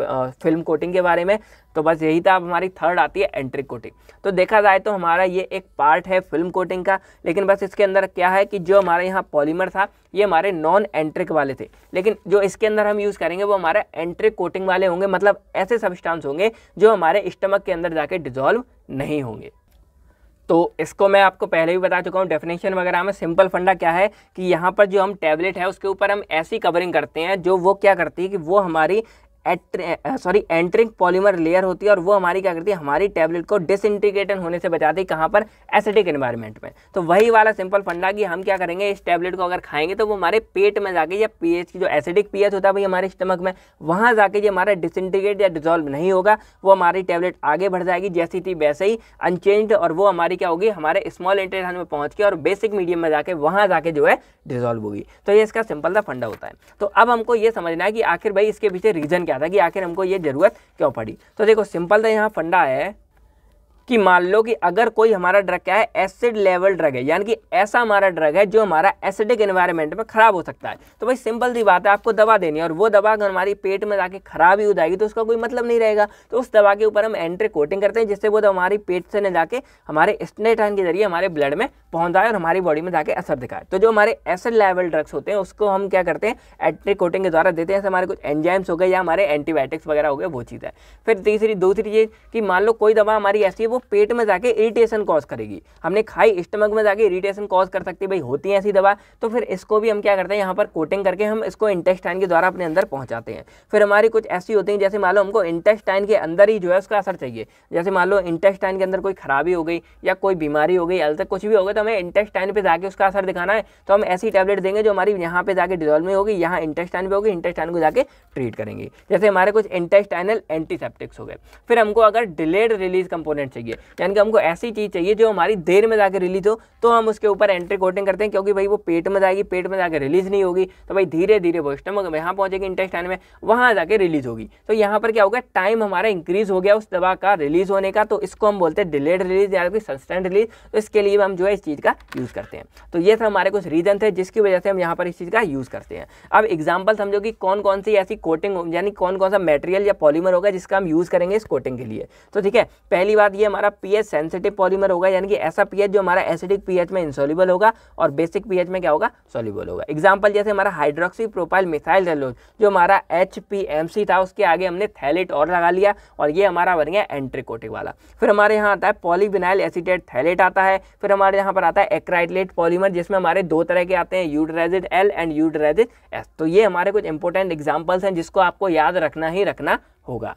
S1: फिल्म कोटिंग के बारे में तो बस यही था अब हमारी थर्ड आती है एंट्रिक कोटिंग तो देखा जाए तो हमारा ये एक पार्ट है फिल्म कोटिंग का लेकिन बस इसके अंदर क्या है कि जो हमारे यहाँ पॉलीमर था ये हमारे नॉन एंट्रिक वाले थे लेकिन जो इसके अंदर हम यूज़ करेंगे वो हमारे एंट्रिक कोटिंग वाले होंगे मतलब ऐसे सब्सटेंस होंगे जो हमारे स्टमक के अंदर जाके डिजॉल्व नहीं होंगे तो इसको मैं आपको पहले भी बता चुका हूँ डेफिनेशन वगैरह में सिंपल फंडा क्या है कि यहाँ पर जो हम टैबलेट है उसके ऊपर हम ऐसी कवरिंग करते हैं जो वो क्या करती है कि वो हमारी सॉरी एंट्रिंग पॉलीमर लेयर होती है और वो हमारी क्या करती है हमारी टैबलेट को डिसइंटीग्रेटन होने से बचाती है कहाँ पर एसिडिक एनवायरनमेंट में तो वही वाला सिंपल फंडा कि हम क्या करेंगे इस टैबलेट को अगर खाएंगे तो वो हमारे पेट में जाके या पीएच की जो एसिडिक पीएच होता है भाई हमारे स्टमक में वहाँ जाके ये हमारा डिसइंटीग्रेट या डिजोल्व नहीं होगा वो हमारी टैबलेट आगे बढ़ जाएगी जैसी थी वैसे ही अनचेंज और वो हमारी क्या होगी हमारे स्मॉल इंटरेस्ट में पहुँच के और बेसिक मीडियम में जाके वहाँ जाके जो है डिजोल्व होगी तो ये इसका सिंपल सा फंडा होता है तो अब हमको ये समझना है कि आखिर भाई इसके पीछे रीज़न क्या था कि आखिर हमको ये ज़रूरत क्यों पड़ी तो देखो सिंपल था यहाँ फंडा है कि मान लो कि अगर कोई हमारा ड्रग क्या है एसिड लेवल ड्रग है यानी कि ऐसा हमारा ड्रग है जो हमारा एसिडिक इन्वायरमेंट में ख़राब हो सकता है तो भाई सिंपल सी बात है आपको दवा देनी है और वो दवा अगर हमारी पेट में जाके ख़राब ही हो जाएगी तो उसका कोई मतलब नहीं रहेगा तो उस दवा के ऊपर हम एंट्री कोटिंग करते हैं जिससे वो दवा हमारी पेट से न जाके हमारे स्नेटाइन के जरिए हमारे ब्लड में पहुँच जाए और हमारी बॉडी में जाके असर दिखाए तो जो हमारे एसिड लेवल ड्रग्स होते हैं उसको हम क्या करते हैं एंट्री कोटिंग के द्वारा देते हैं हमारे कुछ एंजाइम्स हो गए या हमारे एंटीबायोटिक्स वगैरह हो गए वो चीज़ है फिर तीसरी दूसरी चीज़ कि मान लो कोई दवा हमारी ऐसी है वो पेट में जाके इरिटेशन कॉज करेगी हमने खाई स्टमक में जाके इरिटेशन कॉज कर सकती है भाई होती है ऐसी दवा तो फिर इसको भी हम क्या करते हैं यहाँ पर कोटिंग करके हम इसको इंटेस्टाइन के द्वारा अपने अंदर पहुँचाते हैं फिर हमारी कुछ ऐसी होती हैं जैसे मान लो हमको इंटेस्टाइन के अंदर ही जो है उसका असर चाहिए जैसे मान लो इंटेस्टाइन के अंदर कोई खराबी हो गई या कोई बीमारी हो गई अलग कुछ भी हो गया तो हमें इंटेस्टाइन पर जाके उसका असर दिखाना है तो हम ऐसी टैबलेट देंगे जो हमारी यहाँ पर जाकर डिजॉल्व में होगी यहाँ इंटेस्टाइन पर होगी इंटेस्टाइन को जाकर ट्रीट करेंगे जैसे हमारे कुछ इंटेस्टाइनल एंटीसेप्टिक्स हो गए फिर हमको अगर डिलेड रिलीज कंपोनेंट चाहिए चाहिए यानी कि हमको ऐसी चीज़ चाहिए जो हमारी देर में जाकर रिलीज हो तो हम उसके ऊपर एंट्री कोटिंग करते हैं क्योंकि भाई वो पेट में जाएगी पेट में जाकर रिलीज नहीं होगी तो भाई धीरे धीरे वो स्टमक में यहाँ पहुँचेगी इंटेस्टाइन में वहाँ जाकर रिलीज होगी तो यहाँ पर क्या होगा टाइम हमारा इंक्रीज हो गया उस दवा का रिलीज होने का तो इसको हम बोलते हैं डिलेड रिलीज या फिर सस्टेंट रिलीज तो इसके लिए हम जो है इस चीज़ का यूज़ करते हैं तो ये था हमारे कुछ रीज़न थे जिसकी वजह से हम यहाँ पर इस चीज़ का यूज़ करते हैं अब एग्जाम्पल समझो कि कौन कौन सी ऐसी कोटिंग यानी कौन कौन सा मेटेरियल या पॉलीमर होगा जिसका हम यूज़ करेंगे इस कोटिंग के लिए तो ठीक है पहली बात ये हमारा हमारा पीएच सेंसिटिव पॉलीमर होगा यानी कि ऐसा पीएच जो हमारा एसिडिक पीएच में इंसॉल्युबल होगा और बेसिक पीएच में क्या होगा सॉल्युबल होगा एग्जाम्पल जैसे हमारा हाइड्रोक्सी प्रोपाइल मिसाइल रेलोज जो हमारा एच था उसके आगे हमने थैलेट और लगा लिया और ये हमारा बन गया एंट्रीकोटिक वाला फिर हमारे यहाँ आता है पॉलीविनाइल एसिडेट थैलेट आता है फिर हमारे यहाँ पर आता है एक्राइटलेट पॉलीमर जिसमें हमारे दो तरह के आते हैं Eudragit L and Eudragit S तो ये हमारे कुछ इंपॉर्टेंट एग्जाम्पल्स हैं जिसको आपको याद रखना ही रखना होगा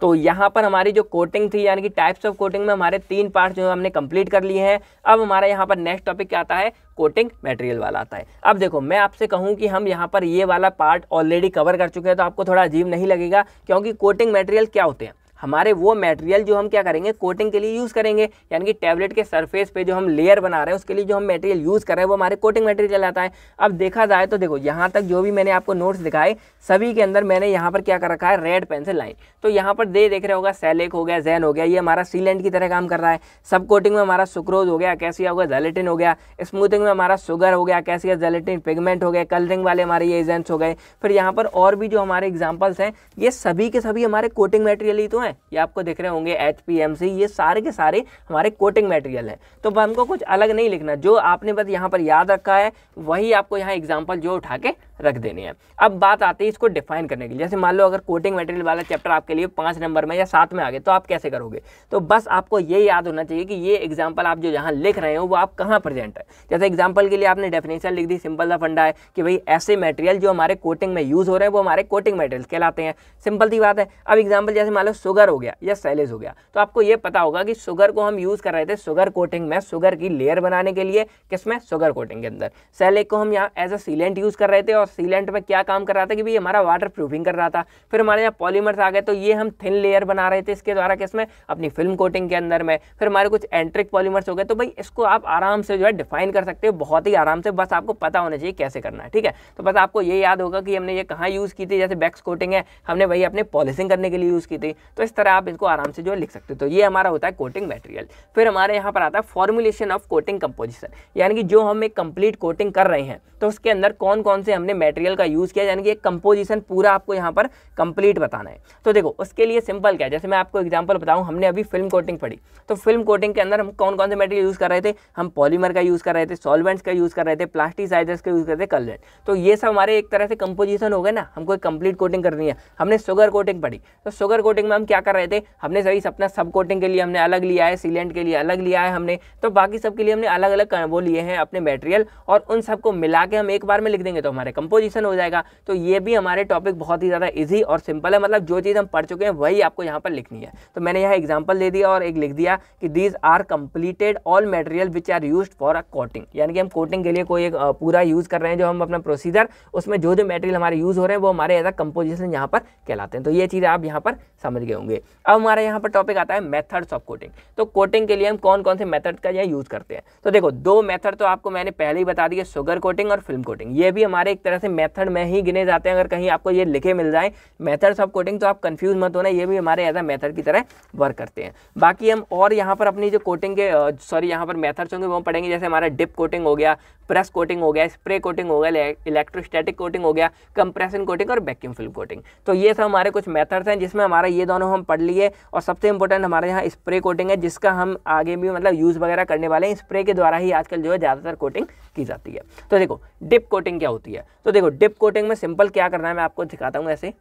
S1: तो यहाँ पर हमारी जो कोटिंग थी यानी कि टाइप्स ऑफ कोटिंग में हमारे तीन पार्ट जो हमने कंप्लीट कर लिए हैं अब हमारा यहाँ पर नेक्स्ट टॉपिक क्या आता है कोटिंग मटेरियल वाला आता है अब देखो मैं आपसे कहूँ कि हम यहाँ पर ये वाला पार्ट ऑलरेडी कवर कर चुके हैं तो आपको थोड़ा अजीब नहीं लगेगा क्योंकि कोटिंग मटेरियल क्या होते हैं हमारे वो मटेरियल जो हम क्या करेंगे कोटिंग के लिए यूज़ करेंगे यानी कि टैबलेट के सरफेस पे जो हम लेयर बना रहे हैं उसके लिए जो हम मटेरियल यूज़ कर रहे हैं वो हमारे कोटिंग मटेरियल आता है अब देखा जाए तो देखो यहाँ तक जो भी मैंने आपको नोट्स दिखाए सभी के अंदर मैंने यहाँ पर क्या कर रखा है रेड पेंसिल लाइन तो यहाँ पर दे देख रहे होगा सेलेक हो गया जैन हो गया ये हमारा सीलेंट की तरह काम कर रहा है सब कोटिंग में हमारा सुक्रोज हो गया कैसिया हो गया जेलेटिन हो गया स्मूथिंग में हमारा शुगर हो गया कैसिया जेलेटिन पिगमेंट हो गया कलरिंग वाले हमारे ये एजेंट्स हो गए फिर यहाँ पर और भी जो हमारे एग्जाम्पल्स हैं ये सभी के सभी हमारे कोटिंग मटेरियल ही तो है ये आपको दिख रहे होंगे एच पी एम सी ये सारे के सारे हमारे कोटिंग मटेरियल हैं तो हमको कुछ अलग नहीं लिखना जो आपने बस यहाँ पर याद रखा है वही आपको यहाँ एग्जाम्पल जो उठा के रख देने हैं अब बात आती है इसको डिफाइन करने के लिए जैसे मान लो अगर कोटिंग मटेरियल वाला चैप्टर आपके लिए पाँच नंबर में या सात में आ गए तो आप कैसे करोगे तो बस आपको ये याद होना चाहिए कि ये एग्जाम्पल आप जो यहाँ लिख रहे हो वो आप कहाँ प्रेजेंट है जैसे एग्जाम्पल के लिए आपने डेफिनेशन लिख दी सिंपल सा फंडा है कि भाई ऐसे मटेरियल जो हमारे कोटिंग में यूज़ हो रहे हैं वो हमारे कोटिंग मटेरियल कहलाते हैं सिंपल सी बात है अब एग्जाम्पल जैसे मान लो शुगर हो गया या सैलेज हो गया तो आपको ये पता होगा कि शुगर को हम यूज़ कर रहे थे शुगर कोटिंग में शुगर की लेयर बनाने के लिए किसमें शुगर कोटिंग के अंदर सैलेज को हम यहाँ एज अ सीलेंट यूज़ कर रहे थे और सीलेंट में क्या काम कर रहा था कि भाई हमारा वाटर प्रूफिंग कर रहा था फिर हमारे यहाँ पॉलीमर्स आ गए तो ये हम थिन लेयर बना रहे थे इसके द्वारा किसमें अपनी फिल्म कोटिंग के अंदर में फिर हमारे कुछ एंट्रिक पॉलीमर्स हो गए तो भाई इसको आप आराम से जो है डिफाइन कर सकते हो बहुत ही आराम से बस आपको पता होना चाहिए कैसे करना है ठीक है तो बस आपको ये याद होगा कि हमने ये कहाँ यूज़ की थी जैसे बैक्स कोटिंग है हमने वही अपने पॉलिसिंग करने के लिए यूज़ की थी तो इस तरह आप इसको आराम से जो लिख सकते हो तो ये हमारा होता है कोटिंग मटेरियल फिर हमारे यहाँ पर आता है फॉर्मुलेशन ऑफ कोटिंग कंपोजिशन यानी कि जो हम एक कंप्लीट कोटिंग कर रहे हैं तो उसके अंदर कौन कौन से हमने मटेरियल का यूज़ किया यानी कि एक कंपोजिशन पूरा आपको यहाँ पर कंप्लीट बताना है तो देखो उसके लिए सिंपल क्या है जैसे मैं आपको एग्जाम्पल बताऊँ हमने अभी फिल्म कोटिंग पढ़ी तो फिल्म कोटिंग के अंदर हम कौन कौन से मटेरियल यूज़ कर रहे थे हम पॉलीमर का यूज़ कर रहे थे सॉल्वेंट्स का यूज़ कर रहे थे प्लास्टिसाइजर्स का यूज़ कर रहे थे कलरेंट तो ये सब हमारे एक तरह से कंपोजिशन हो गए ना हमको एक कंप्लीट कोटिंग करनी है हमने शुगर कोटिंग पढ़ी तो शुगर कोटिंग में हम क्या कर रहे थे हमने सही सपना सब कोटिंग के लिए हमने अलग लिया है सीलेंट के लिए अलग लिया है हमने तो बाकी सब के लिए हमने अलग अलग वो लिए हैं अपने मेटेरियल और उन सबको मिला के हम एक बार में लिख देंगे तो हमारे कंपोजिशन हो जाएगा तो ये भी हमारे टॉपिक बहुत ही ज़्यादा ईजी और सिंपल है मतलब जो चीज़ हम पढ़ चुके हैं वही आपको यहाँ पर लिखनी है तो मैंने यहाँ एग्जाम्पल दे दिया और एक लिख दिया कि these are completed all material which are use for a coating यानी कि हम कोटिंग के लिए कोई एक पूरा यूज़ कर रहे हैं जो हम अपना प्रोसीजर उसमें जो जो मेटेरियल हमारे यूज़ हो रहे हैं वो हमारे एज अ कंपोजिशन यहाँ पर कहलाते हैं तो ये चीज़ आप यहाँ पर समझ गए होंगे होंगे अब हमारा यहाँ पर टॉपिक आता है मेथड्स ऑफ कोटिंग तो कोटिंग के लिए हम कौन कौन से मेथड का यहाँ यूज़ करते हैं तो देखो दो मेथड तो आपको मैंने पहले ही बता दिया शुगर कोटिंग और फिल्म कोटिंग ये भी हमारे एक तरह से मेथड में ही गिने जाते हैं अगर कहीं आपको ये लिखे मिल जाए मेथड्स ऑफ कोटिंग तो आप कन्फ्यूज मत होना ये भी हमारे एज मेथड की तरह वर्क करते हैं बाकी हम और यहाँ पर अपनी जो कोटिंग के सॉरी यहाँ पर मेथड्स होंगे वो पढ़ेंगे जैसे हमारा डिप कोटिंग हो गया प्रेस कोटिंग हो गया स्प्रे कोटिंग हो गया इलेक्ट्रोस्टैटिक कोटिंग हो गया कंप्रेशन कोटिंग और वैक्यूम फिल्म कोटिंग तो ये सब हमारे कुछ मेथड्स हैं जिसमें हमारा ये दोनों हम पढ़ लिए और सबसे इंपॉर्टेंट हमारे यहाँ स्प्रे कोटिंग है जिसका हम आगे भी मतलब यूज़ वगैरह करने वाले हैं स्प्रे के द्वारा ही आजकल जो है ज़्यादातर कोटिंग की जाती है तो देखो डिप कोटिंग क्या होती है तो देखो डिप कोटिंग में सिंपल क्या करना है मैं आपको दिखाता हूँ ऐसे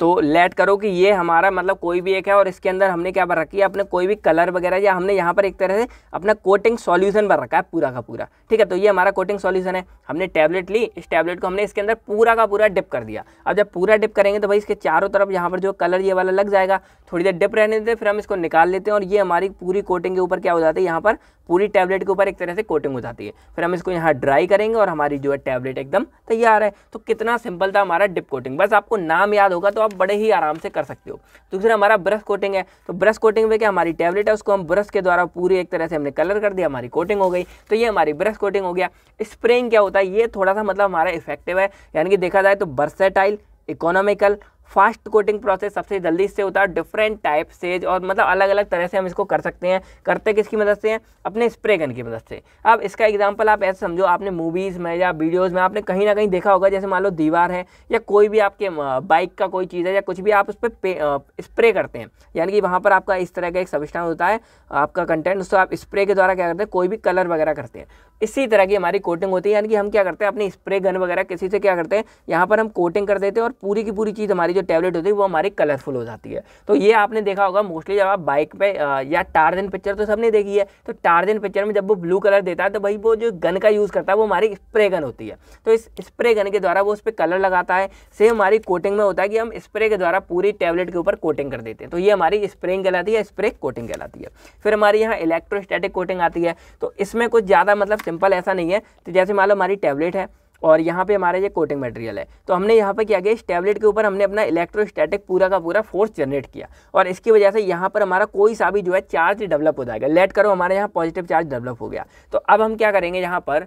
S1: तो लेट करो कि ये हमारा मतलब कोई भी एक है और इसके अंदर हमने क्या पर रखी है अपने कोई भी कलर वगैरह या हमने यहाँ पर एक तरह से अपना कोटिंग सॉल्यूशन भर रखा है पूरा का पूरा ठीक है तो ये हमारा कोटिंग सॉल्यूशन है हमने टैबलेट ली इस टैबलेट को हमने इसके अंदर पूरा का पूरा डिप कर दिया अब जब पूरा डिप करेंगे तो भाई इसके चारों तरफ यहाँ पर जो कलर ये वाला लग जाएगा थोड़ी देर डिप रहने देते फिर हम इसको निकाल लेते हैं और ये हमारी पूरी कोटिंग के ऊपर क्या हो जाती है यहाँ पर पूरी टैबलेट के ऊपर एक तरह से कोटिंग हो जाती है फिर हम इसको यहाँ ड्राई करेंगे और हमारी जो है टैबलेट एकदम तैयार है तो कितना सिंपल था हमारा डिप कोटिंग बस आपको नाम याद होगा तो आप आप बड़े ही आराम से कर सकते हो दूसरा तो हमारा ब्रश कोटिंग है तो ब्रश कोटिंग में क्या हमारी टैबलेट है उसको हम ब्रश के द्वारा पूरी एक तरह से हमने कलर कर दिया हमारी कोटिंग हो गई तो ये हमारी ब्रश कोटिंग हो गया स्प्रेइंग क्या होता है ये थोड़ा सा मतलब हमारा इफेक्टिव है यानी कि देखा जाए तो versatile economical fast coating process सबसे जल्दी इससे होता है डिफरेंट टाइप सेज और मतलब अलग अलग तरह से हम इसको कर सकते हैं करते किसकी मदद से हैं अपने स्प्रे गन की मदद से अब इसका एग्जाम्पल आप ऐसे समझो आपने मूवीज़ में या वीडियोज़ में आपने कहीं ना कहीं देखा होगा जैसे मान लो दीवार है या कोई भी आपके बाइक का कोई चीज़ है या कुछ भी आप उस पर स्प्रे करते हैं यानी कि वहाँ पर आपका इस तरह का एक सविष्टान होता है आपका कंटेंट उसको आप स्प्रे के द्वारा क्या करते हैं कोई भी कलर वगैरह करते हैं इसी तरह की हमारी कोटिंग होती है यानी कि हम क्या करते हैं अपनी स्प्रे गन वगैरह किसी से क्या करते हैं यहाँ पर हम कोटिंग कर देते हैं और पूरी की पूरी चीज़ हमारी जो टैबलेट होती है वो हमारी कलरफुल हो जाती है तो ये आपने देखा होगा मोस्टली जब आप बाइक पे या दिन पिक्चर तो सबने देखी है तो दिन पिक्चर में जब वो ब्लू कलर देता है तो भाई वो जो गन का यूज़ करता है वो हमारी स्प्रे गन होती है तो इस स्प्रे गन के द्वारा वो उस पर कलर लगाता है सेम हमारी कोटिंग में होता है कि हम स्प्रे के द्वारा पूरी टैबलेट के ऊपर कोटिंग कर देते हैं तो ये हमारी स्प्रेंग कहलाती है स्प्रे कोटिंग कहलाती है फिर हमारे यहाँ इलेक्ट्रोस्टैटिक कोटिंग आती है तो इसमें कुछ ज़्यादा मतलब सिंपल ऐसा नहीं है तो जैसे मान लो हमारी टैबलेट है और यहाँ पे हमारा ये कोटिंग मटेरियल है तो हमने यहाँ पे क्या किया इस टैबलेट के ऊपर हमने अपना इलेक्ट्रोस्टैटिक पूरा का पूरा फोर्स जनरेट किया और इसकी वजह से यहाँ पर हमारा कोई सा भी जो है चार्ज डेवलप हो जाएगा लेट करो हमारे यहाँ पॉजिटिव चार्ज डेवलप हो गया तो अब हम क्या करेंगे यहाँ पर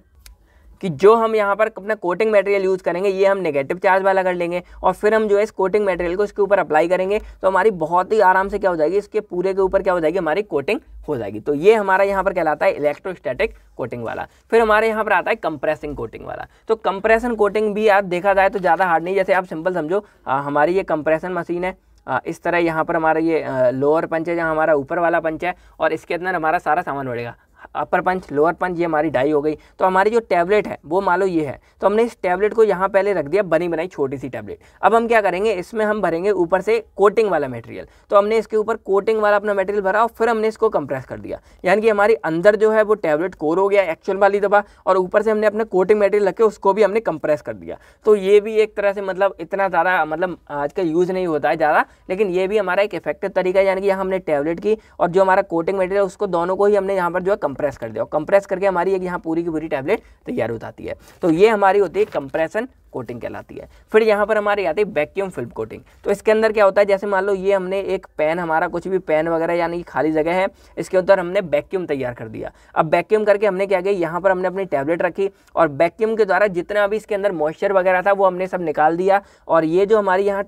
S1: कि जो हम यहाँ पर अपना कोटिंग मटेरियल यूज़ करेंगे ये हम नेगेटिव चार्ज वाला कर लेंगे और फिर हम जो है इस कोटिंग मटेरियल को इसके ऊपर अप्लाई करेंगे तो हमारी बहुत ही आराम से क्या हो जाएगी इसके पूरे के ऊपर क्या हो जाएगी हमारी कोटिंग हो जाएगी तो ये हमारा यहाँ पर कहलाता है इलेक्ट्रोस्टैटिक कोटिंग वाला फिर हमारे यहाँ पर आता है कंप्रेसिंग कोटिंग वाला तो कंप्रेशन कोटिंग भी आप देखा जाए तो ज़्यादा हार्ड नहीं जैसे आप सिंपल समझो हमारी ये कंप्रेशन मशीन है आ, इस तरह यहाँ पर हमारा ये लोअर पंच है जहाँ हमारा ऊपर वाला पंच है और इसके अंदर हमारा सारा सामान बढ़ेगा अपर पंच लोअर पंच ये हमारी डाई हो गई तो हमारी जो टैबलेट है वो मान लो ये है तो हमने इस टैबलेट को यहाँ पहले रख दिया बनी बनाई छोटी सी टैबलेट अब हम क्या करेंगे इसमें हम भरेंगे ऊपर से कोटिंग वाला मटेरियल तो हमने इसके ऊपर कोटिंग वाला अपना मटेरियल भरा और फिर हमने इसको कंप्रेस कर दिया यानी कि हमारी अंदर जो है वो टैबलेट कोर हो गया एक्चुअल वाली दफ़ा और ऊपर से हमने अपना कोटिंग मटेरियल रख के उसको भी हमने कंप्रेस कर दिया तो ये भी एक तरह से मतलब इतना ज़्यादा मतलब आज का यूज़ नहीं होता है ज़्यादा लेकिन ये भी हमारा एक इफेक्टिव तरीका है यानी कि यहाँ हमने टैबलेट की और जो हमारा कोटिंग मटेरियल उसको दोनों को ही हमने यहाँ पर जो है कंप्रेस कंप्रेस कर दिया और कंप्रेस करके हमारी एक यहाँ पूरी की पूरी टैबलेट तैयार हो जाती है तो ये हमारी होती है कंप्रेसन कोटिंग कहलाती है फिर यहाँ पर हमारी आती है वैक्यूम फिल्म कोटिंग तो इसके अंदर क्या होता है जैसे मान लो ये हमने एक पेन हमारा कुछ भी पेन वगैरह यानी कि खाली जगह है इसके अंदर हमने वैक्यूम तैयार कर दिया अब वैक्यूम करके हमने क्या किया यहाँ पर हमने अपनी टैबलेट रखी और वैक्यूम के द्वारा जितना भी इसके अंदर मॉइस्चर वगैरह था वो हमने सब निकाल दिया और ये जो हमारी यहाँ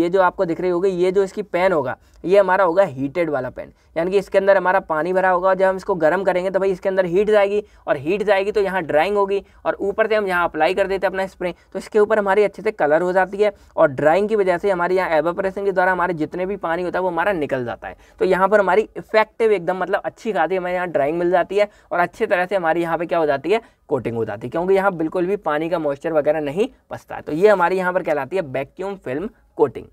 S1: ये जो आपको दिख रही होगी ये जो इसकी पेन होगा ये हमारा होगा हीटेड वाला पेन यानी कि इसके अंदर हमारा पानी भरा होगा और जब हम इसको गर्म करेंगे तो भाई इसके अंदर हीट जाएगी और हीट जाएगी तो यहाँ ड्राइंग होगी और ऊपर से हम यहाँ अप्लाई कर देते अपना स्प्रे तो फर्श के ऊपर हमारी अच्छे से कलर हो जाती है और ड्राइंग की वजह से हमारे यहाँ एवोप्रेशन के द्वारा हमारे जितने भी पानी होता है वो हमारा निकल जाता है तो यहाँ पर हमारी इफेक्टिव एकदम मतलब अच्छी खाती हमारे यहाँ ड्राइंग मिल जाती है और अच्छी तरह से हमारे यहाँ पर क्या हो जाती है कोटिंग हो जाती है क्योंकि यहाँ बिल्कुल भी पानी का मॉइस्चर वगैरह नहीं पसता है तो ये हमारे यहाँ पर कहलाती है वैक्यूम फिल्म कोटिंग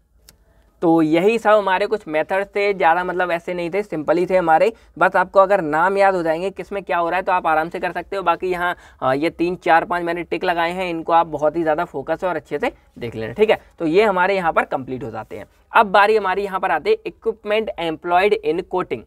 S1: तो यही सब हमारे कुछ मेथड थे ज़्यादा मतलब ऐसे नहीं थे सिंपल ही थे हमारे बस आपको अगर नाम याद हो जाएंगे किस में क्या हो रहा है तो आप आराम से कर सकते हो बाकी यहाँ ये तीन चार पाँच मैंने टिक लगाए हैं इनको आप बहुत ही ज़्यादा फोकस और अच्छे से देख लेना ठीक है तो ये हमारे यहाँ पर कंप्लीट हो जाते हैं अब बारी हमारी यहाँ पर आते है इक्विपमेंट एम्प्लॉयड इन कोटिंग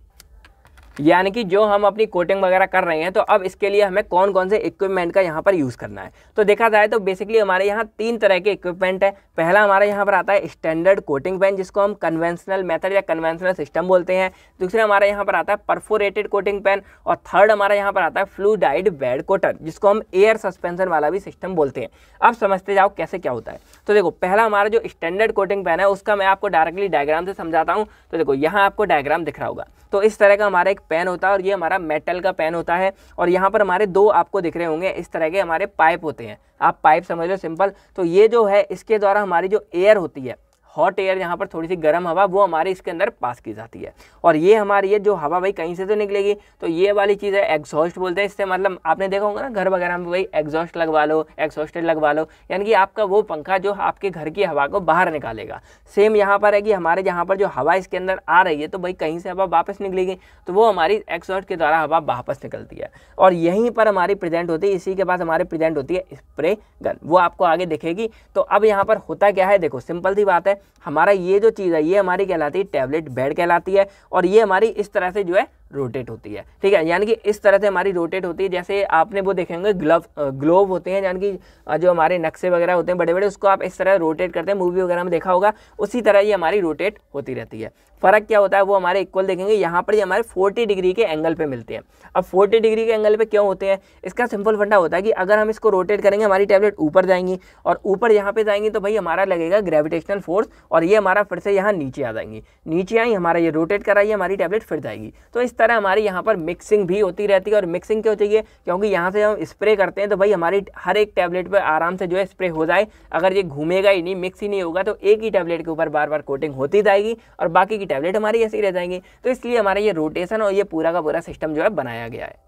S1: यानी कि जो हम अपनी कोटिंग वगैरह कर रहे हैं तो अब इसके लिए हमें कौन कौन से इक्विपमेंट का यहाँ पर यूज़ करना है तो देखा जाए तो बेसिकली हमारे यहाँ तीन तरह के इक्विपमेंट है पहला हमारे यहाँ पर आता है स्टैंडर्ड कोटिंग पेन जिसको हम कन्वेंशनल मेथड या कन्वेंशनल सिस्टम बोलते हैं दूसरा हमारे यहाँ पर आता है परफोरेटेड कोटिंग पेन और थर्ड हमारे यहाँ पर आता है फ्लूडाइड बेड कोटर जिसको हम एयर सस्पेंसन वाला भी सिस्टम बोलते हैं अब समझते जाओ कैसे क्या होता है तो देखो पहला हमारा जो स्टैंडर्ड कोटिंग पेन है उसका मैं आपको डायरेक्टली डायग्राम से समझाता हूँ तो देखो यहाँ आपको डायग्राम दिख रहा होगा तो इस तरह का हमारा एक पेन होता है और ये हमारा मेटल का पेन होता है और यहाँ पर हमारे दो आपको दिख रहे होंगे इस तरह के हमारे पाइप होते हैं आप पाइप समझ लो सिंपल तो ये जो है इसके द्वारा हमारी जो एयर होती है हॉट एयर यहाँ पर थोड़ी सी गर्म हवा वो हमारे इसके अंदर पास की जाती है और ये हमारी ये जो हवा भाई कहीं से तो निकलेगी तो ये वाली चीज़ है एग्जॉस्ट बोलते हैं इससे मतलब आपने देखा होगा ना घर वगैरह में भाई एग्जॉस्ट लगवा लो एग्जॉस्टेड लगवा लो यानी कि आपका वो पंखा जो आपके घर की हवा को बाहर निकालेगा सेम यहाँ पर है कि हमारे यहाँ पर जो हवा इसके अंदर आ रही है तो भाई कहीं से हवा वापस निकलेगी तो वो हमारी एग्जॉस्ट के द्वारा हवा वापस निकलती है और यहीं पर हमारी प्रेजेंट होती है इसी के पास हमारी प्रेजेंट होती है स्प्रे गन वो आपको आगे दिखेगी तो अब यहाँ पर होता क्या है देखो सिंपल सी बात है हमारा ये जो चीज़ है ये हमारी कहलाती है टैबलेट बेड कहलाती है और ये हमारी इस तरह से जो है रोटेट होती है ठीक है यानी कि इस तरह से हमारी रोटेट होती है जैसे आपने वो देखे होंगे ग्लव ग्लोव होते हैं यानी कि जो हमारे नक्शे वगैरह होते हैं बड़े बड़े उसको आप इस तरह रोटेट करते हैं मूवी वगैरह में देखा होगा उसी तरह ये हमारी रोटेट होती रहती है फ़र्क क्या होता है वो हमारे इक्वल देखेंगे यहाँ पर ये हमारे फोर्टी डिग्री के एंगल पर मिलते हैं अब फोर्टी डिग्री के एंगल पर क्यों होते हैं इसका सिंपल फंडा होता है कि अगर हम इसको रोटेट करेंगे हमारी टैबलेट ऊपर जाएंगी और ऊपर यहाँ पर जाएंगी तो भाई हमारा लगेगा ग्रेविटेशनल फोर्स और ये हमारा फिर से यहाँ नीचे आ जाएंगी नीचे आई हमारा ये रोटेट कराइए हमारी टैबलेट फिर जाएगी तो इस तरह तरह हमारे यहाँ पर मिक्सिंग भी होती रहती है और मिक्सिंग क्यों चाहिए क्योंकि यहाँ से हम स्प्रे करते हैं तो भाई हमारी हर एक टैबलेट पर आराम से जो है स्प्रे हो जाए अगर ये घूमेगा ही नहीं मिक्स ही नहीं होगा तो एक ही टैबलेट के ऊपर बार बार कोटिंग होती जाएगी और बाकी की टैबलेट हमारी ऐसी रह जाएंगी तो इसलिए हमारा ये रोटेशन और ये पूरा का पूरा सिस्टम जो है बनाया गया है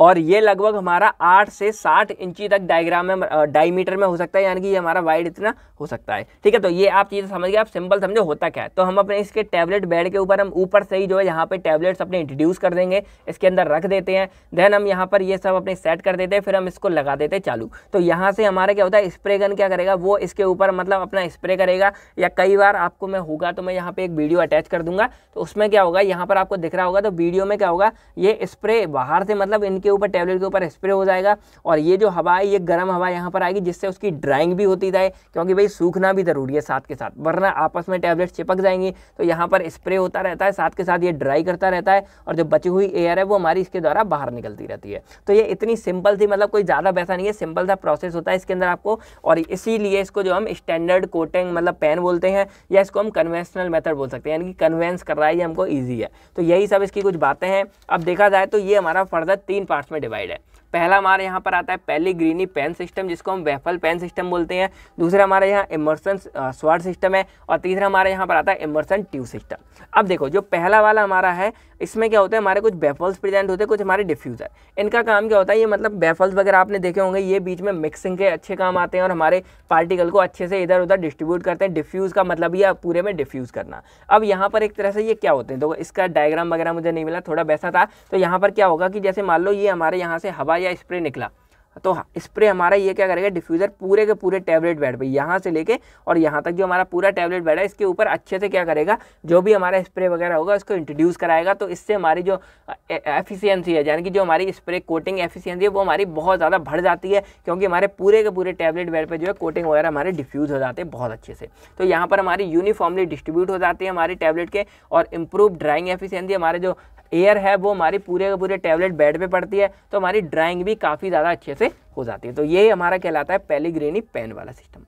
S1: और ये लगभग हमारा आठ से साठ इंची तक डायग्राम में डायमीटर में हो सकता है यानी कि ये हमारा वाइड इतना हो सकता है ठीक है तो ये आप चीज़ समझ गए आप सिंपल समझो होता क्या है तो हम अपने इसके टैबलेट बेड के ऊपर हम ऊपर से ही जो है यहाँ पे टैबलेट्स अपने इंट्रोड्यूस कर देंगे इसके अंदर रख देते हैं देन हम यहाँ पर ये सब अपने सेट कर देते हैं फिर हम इसको लगा देते हैं चालू तो यहाँ से हमारा क्या होता है स्प्रे गन क्या करेगा वो इसके ऊपर मतलब अपना स्प्रे करेगा या कई बार आपको मैं होगा तो मैं यहाँ पर एक वीडियो अटैच कर दूंगा तो उसमें क्या होगा यहाँ पर आपको दिख रहा होगा तो वीडियो में क्या होगा ये स्प्रे बाहर से मतलब इनके के ऊपर टैबलेट के ऊपर स्प्रे हो जाएगा और ये जो हवा है ये गर्म हवा यहाँ पर आएगी जिससे उसकी ड्राइंग भी होती जाए क्योंकि भाई सूखना भी ज़रूरी है साथ के साथ वरना आपस में टैबलेट चिपक जाएंगी तो यहाँ पर स्प्रे होता रहता है साथ के साथ ये ड्राई करता रहता है और जो बची हुई एयर है वो हमारी इसके द्वारा बाहर निकलती रहती है तो ये इतनी सिंपल थी मतलब कोई ज़्यादा पैसा नहीं है सिंपल सा प्रोसेस होता है इसके अंदर आपको और इसीलिए इसको जो हम स्टैंडर्ड कोटिंग मतलब पेन बोलते हैं या इसको हम कन्वेंशनल मेथड बोल सकते हैं यानी कि कन्वेंस कर रहा है ये हमको ईजी है तो यही सब इसकी कुछ बातें हैं अब देखा जाए तो ये हमारा फर्दर तीन पार्ट पार्ट्स में डिवाइड है पहला हमारे यहाँ पर आता है पहली ग्रीनी पेन सिस्टम जिसको हम वेफल पेन सिस्टम बोलते हैं दूसरा हमारे यहाँ इमर्सन स्वाड सिस्टम है और तीसरा हमारे यहाँ पर आता है इमर्सन ट्यूब सिस्टम अब देखो जो पहला वाला हमारा है इसमें क्या होता है हमारे कुछ बेफल्स प्रेजेंट होते हैं कुछ हमारे डिफ्यूज़र इनका काम क्या होता है ये मतलब बेफल्स वगैरह आपने देखे होंगे ये बीच में मिक्सिंग के अच्छे काम आते हैं और हमारे पार्टिकल को अच्छे से इधर उधर डिस्ट्रीब्यूट करते हैं डिफ्यूज़ का मतलब ये पूरे में डिफ्यूज़ करना अब यहाँ पर एक तरह से ये क्या होते हैं तो इसका डायग्राम वगैरह मुझे नहीं मिला थोड़ा वैसा था तो यहाँ पर क्या होगा कि जैसे मान लो ये हमारे यहाँ से हवा या स्प्रे निकला तो स्प्रे हाँ, हमारा ये क्या करेगा डिफ्यूज़र पूरे के पूरे टैबलेट बेड पे यहाँ से लेके और यहाँ तक जो हमारा पूरा टैबलेट बेड है इसके ऊपर अच्छे से क्या करेगा जो भी हमारा स्प्रे वगैरह होगा उसको इंट्रोड्यूस कराएगा तो इससे हमारी जो एफिशिएंसी है यानी कि जो हमारी स्प्रे कोटिंग एफिशियंसी है वो हमारी बहुत ज़्यादा बढ़ जाती है क्योंकि हमारे पूरे के पूरे टैबलेट बेड पर जो है कोटिंग वगैरह हमारे डिफ्यूज़ हो जाते हैं बहुत अच्छे से तो यहाँ पर हमारी यूनिफॉर्मली डिस्ट्रीब्यूट हो जाती है हमारे टैबलेट के और इम्प्रूव ड्राइंग एफिशियंसी हमारे जो एयर है वो हमारी पूरे का पूरे टैबलेट बेड पे पड़ती है तो हमारी ड्राइंग भी काफ़ी ज़्यादा अच्छे से हो जाती है तो ये हमारा कहलाता है पेलीग्रेनी पेन वाला सिस्टम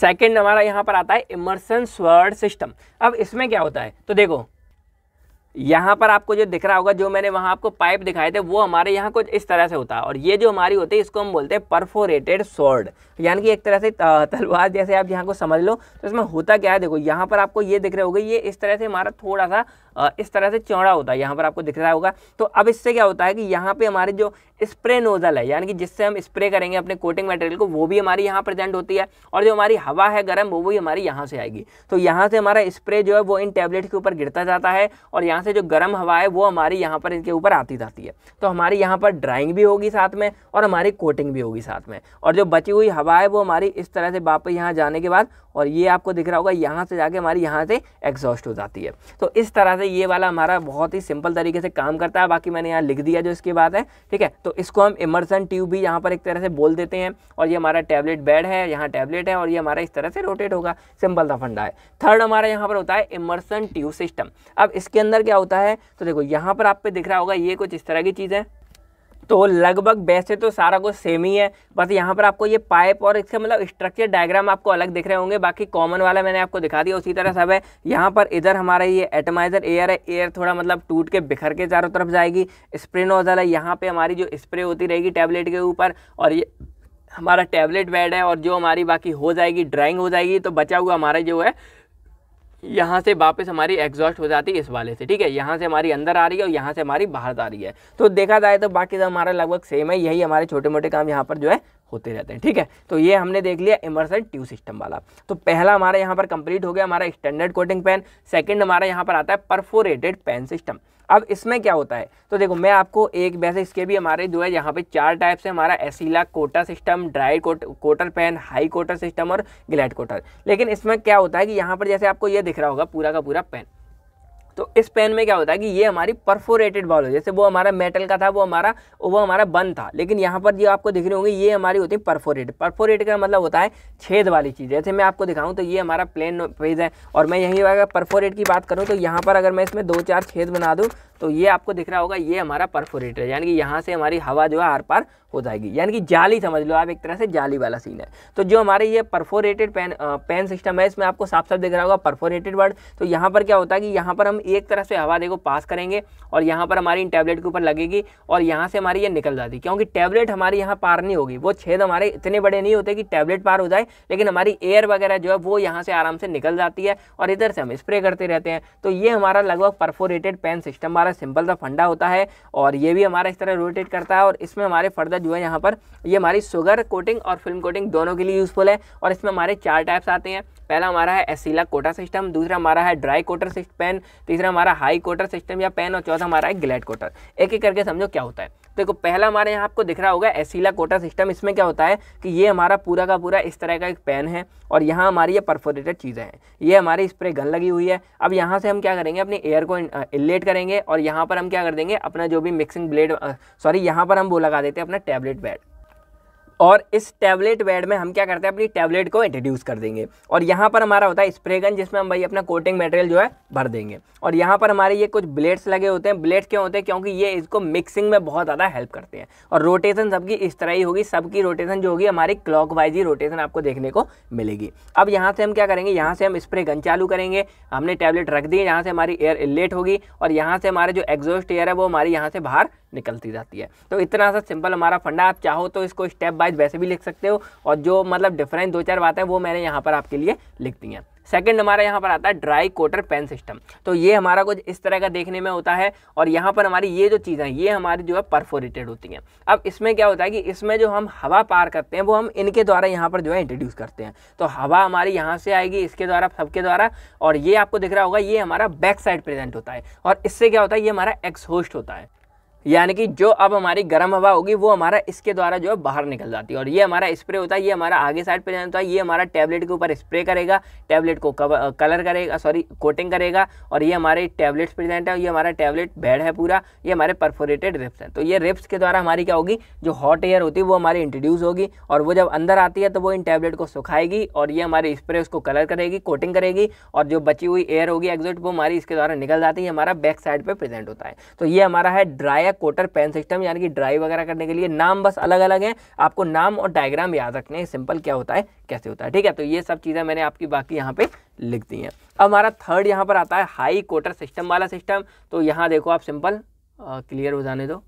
S1: सेकेंड हमारा यहाँ पर आता है इमरसेंस स्वर्ड सिस्टम अब इसमें क्या होता है तो देखो यहाँ पर आपको जो दिख रहा होगा जो मैंने वहाँ आपको पाइप दिखाए थे वो हमारे यहाँ कुछ इस तरह से होता है और ये जो हमारी होती है इसको हम बोलते हैं परफोरेटेड सॉर्ड यानी कि एक तरह से तलवार जैसे आप यहाँ को समझ लो तो इसमें होता क्या है देखो यहाँ पर आपको ये दिख रहे होगा ये इस तरह से हमारा थोड़ा सा इस तरह से चौड़ा होता है यहाँ पर आपको दिख रहा होगा तो अब इससे क्या होता है कि यहाँ पर हमारे जो स्प्रे नोज़ल है यानी कि जिससे हम स्प्रे करेंगे अपने कोटिंग मटेरियल को वो भी हमारी यहाँ प्रेजेंट होती है और जो हमारी हवा है गर्म वो भी हमारी यहाँ से आएगी तो यहाँ से हमारा स्प्रे जो है वो इन टैबलेट के ऊपर गिरता जाता है और यहाँ यहाँ से जो गर्म हवा है वो हमारी यहाँ पर इनके ऊपर आती जाती है तो हमारी यहाँ पर ड्राइंग भी होगी साथ में और हमारी कोटिंग भी होगी साथ में और जो बची हुई हवा है वो हमारी इस तरह से वापस यहाँ जाने के बाद और ये आपको दिख रहा होगा यहाँ से जाके हमारी यहाँ से एग्जॉस्ट हो जाती है तो इस तरह से ये वाला हमारा बहुत ही सिंपल तरीके से काम करता है बाकी मैंने यहाँ लिख दिया जो इसके बाद है ठीक है तो इसको हम इमरसन ट्यूब भी यहाँ पर एक तरह से बोल देते हैं और ये हमारा टैबलेट बेड है यहाँ टैबलेट है और ये हमारा इस तरह से रोटेट होगा सिंपल सा फंडा है थर्ड हमारा यहाँ पर होता है इमरसन ट्यूब सिस्टम अब इसके अंदर क्या क्या होता है तो देखो यहाँ पर आप पे दिख रहा होगा ये कुछ इस तरह की चीज़ है तो लगभग वैसे तो सारा कुछ सेम ही है बस यहाँ पर आपको ये पाइप और इसके मतलब स्ट्रक्चर डायग्राम आपको अलग दिख रहे होंगे बाकी कॉमन वाला मैंने आपको दिखा दिया उसी तरह सब है यहाँ पर इधर हमारा ये एटमाइज़र एयर है एयर थोड़ा मतलब टूट के बिखर के चारों तरफ जाएगी स्प्रे नोजल है यहाँ पर हमारी जो स्प्रे होती रहेगी टैबलेट के ऊपर और ये हमारा टैबलेट बेड है और जो हमारी बाकी हो जाएगी ड्राइंग हो जाएगी तो बचा हुआ हमारा जो है यहाँ से वापस हमारी एग्जॉस्ट हो जाती है इस वाले से ठीक है यहाँ से हमारी अंदर आ रही है और यहाँ से हमारी बाहर आ रही है तो देखा जाए तो बाकी सब तो हमारा लगभग सेम है यही हमारे छोटे मोटे काम यहाँ पर जो है होते रहते हैं ठीक है तो ये हमने देख लिया इमरसन ट्यू सिस्टम वाला तो पहला हमारा यहाँ पर कंप्लीट हो गया हमारा स्टैंडर्ड कोटिंग पेन सेकंड हमारा यहाँ पर आता है परफोरेटेड पेन सिस्टम अब इसमें क्या होता है तो देखो मैं आपको एक वैसे इसके भी हमारे जो है यहाँ पे चार टाइप्स है हमारा Accela Cota system dry coat coater pan hi coater system और ग्लैड कोटर लेकिन इसमें क्या होता है कि यहाँ पर जैसे आपको ये दिख रहा होगा पूरा का पूरा पेन तो इस पेन में क्या होता है कि ये हमारी परफोरेटेड बॉल है जैसे वो हमारा मेटल का था वो हमारा वो हमारा बंद था लेकिन यहाँ पर जो आपको दिख रही होंगी ये हमारी होती है परफोरेटेड परफोरेट का मतलब होता है छेद वाली चीज़ जैसे मैं आपको दिखाऊँ तो ये हमारा प्लेन पेज है और मैं यहीं अगर परफोरेट की बात करूँ तो यहाँ पर अगर मैं इसमें दो चार छेद बना दूँ तो ये आपको दिख रहा होगा ये हमारा परफोरेट है यानी कि यहाँ से हमारी हवा जो है आर पार हो जाएगी यानी कि जाली समझ लो आप एक तरह से जाली वाला सीन है तो जो हमारे ये परफोरेटेड पेन पेन सिस्टम है इसमें आपको साफ साफ दिख रहा होगा परफोरेटेड वर्ड तो यहाँ पर क्या होता है कि यहाँ पर हम एक तरफ से हवा देखो पास करेंगे और यहाँ पर हमारी इन टैबलेट के ऊपर लगेगी और यहाँ से हमारी ये निकल जाती है क्योंकि टैबलेट हमारी यहाँ पार नहीं होगी वो छेद हमारे इतने बड़े नहीं होते कि टैबलेट पार हो जाए लेकिन हमारी एयर वगैरह जो है वो यहाँ से आराम से निकल जाती है और इधर से हम स्प्रे करते रहते हैं तो ये हमारा लगभग परफोरेटेड पेन सिस्टम हमारा सिंपल सा फंडा होता है और ये भी हमारा इस तरह रोटेट करता है और इसमें हमारे फर्दर जो है यहाँ पर ये हमारी शुगर कोटिंग और फिल्म कोटिंग दोनों के लिए यूज़फुल है और इसमें हमारे चार टाइप्स आते हैं पहला हमारा है एसीला कोटा सिस्टम दूसरा हमारा है ड्राई कोटर पेन तीसरा हमारा हाई कोटर सिस्टम या पेन और चौथा हमारा है ग्लेट कोटर एक एक करके समझो क्या होता है देखो पहला हमारे यहाँ आपको दिख रहा होगा एसीला कोटा सिस्टम इसमें क्या होता है कि ये हमारा पूरा का पूरा इस तरह का एक पेन है और यहाँ हमारी ये परफोरेटेड चीज़ें हैं ये हमारी स्प्रे गन लगी हुई है अब यहाँ से हम क्या करेंगे अपने एयर को इलेट करेंगे और यहाँ पर हम क्या कर देंगे अपना जो भी मिक्सिंग ब्लेड सॉरी यहाँ पर हम वो लगा देते हैं अपना टैबलेट बैड और इस टैबलेट बेड में हम क्या करते हैं अपनी टैबलेट को इंट्रोड्यूस कर देंगे और यहाँ पर हमारा होता है स्प्रेगन जिसमें हम भाई अपना कोटिंग मटेरियल जो है भर देंगे और यहाँ पर हमारे ये कुछ ब्लेड्स लगे होते हैं ब्लेड्स क्यों होते हैं क्योंकि ये इसको मिक्सिंग में बहुत ज़्यादा हेल्प करते हैं और रोटेशन सबकी इस तरह ही होगी सबकी रोटेशन जो होगी हमारी क्लॉक वाइज ही रोटेशन आपको देखने को मिलेगी अब यहाँ से हम क्या करेंगे यहाँ से हम स्प्रे गन चालू करेंगे हमने टैबलेट रख दी यहाँ से हमारी एयर इलेट होगी और यहाँ से हमारे जो एग्जॉस्ट एयर है वो हमारी यहाँ से बाहर निकलती जाती है तो इतना सा सिंपल हमारा फंडा आप चाहो तो इसको स्टेप बाइज वैसे भी लिख सकते हो और जो मतलब डिफरेंस दो चार बातें वो मैंने यहाँ पर आपके लिए लिख दी हैं सेकेंड हमारा यहाँ पर आता है ड्राई कोटर पेन सिस्टम तो ये हमारा कुछ इस तरह का देखने में होता है और यहाँ पर हमारी ये जो चीज़ें ये हमारी जो है परफोरेटेड होती हैं अब इसमें क्या होता है कि इसमें जो हम हवा पार करते हैं वो हम इनके द्वारा यहाँ पर जो है इंट्रोड्यूस करते हैं तो हवा हमारी यहाँ से आएगी इसके द्वारा सबके द्वारा और ये आपको दिख रहा होगा ये हमारा बैक साइड प्रेजेंट होता है और इससे क्या होता है ये हमारा एक्सहोस्ट होता है यानी कि जो अब हमारी गर्म हवा होगी वो हमारा इसके द्वारा जो है बाहर निकल जाती है और ये हमारा स्प्रे होता है ये हमारा आगे साइड पर जाता है ये हमारा टैबलेट के ऊपर स्प्रे करेगा टैबलेट को कलर करेगा सॉरी कोटिंग करेगा और ये हमारे टैबलेट्स प्रेजेंट है ये हमारा टैबलेट बेड है पूरा ये हमारे परफोरेटेड रिप्स हैं तो ये रिप्स के द्वारा हमारी क्या होगी जो हॉट एयर होती है वो हमारी इंट्रोड्यूस होगी और वो जब अंदर आती है तो वो इन टैबलेट को सुखाएगी और ये हमारे स्प्रे उसको कलर करेगी कोटिंग करेगी और जो बची हुई एयर होगी एग्जिट वो हमारी इसके द्वारा निकल जाती है हमारा बैक साइड पर प्रेजेंट होता है तो ये हमारा है ड्राई है कोटर पेन सिस्टम यानी कि ड्राई वगैरह करने के लिए नाम बस अलग अलग है आपको नाम और डायग्राम याद रखने हैं सिंपल क्या होता है कैसे होता है ठीक है तो ये सब चीज़ें मैंने आपकी बाकी यहाँ पे लिख दी हैं अब हमारा थर्ड यहाँ पर आता है हाई कोटर सिस्टम वाला सिस्टम तो यहाँ देखो आप सिंपल क्लियर हो जाने दो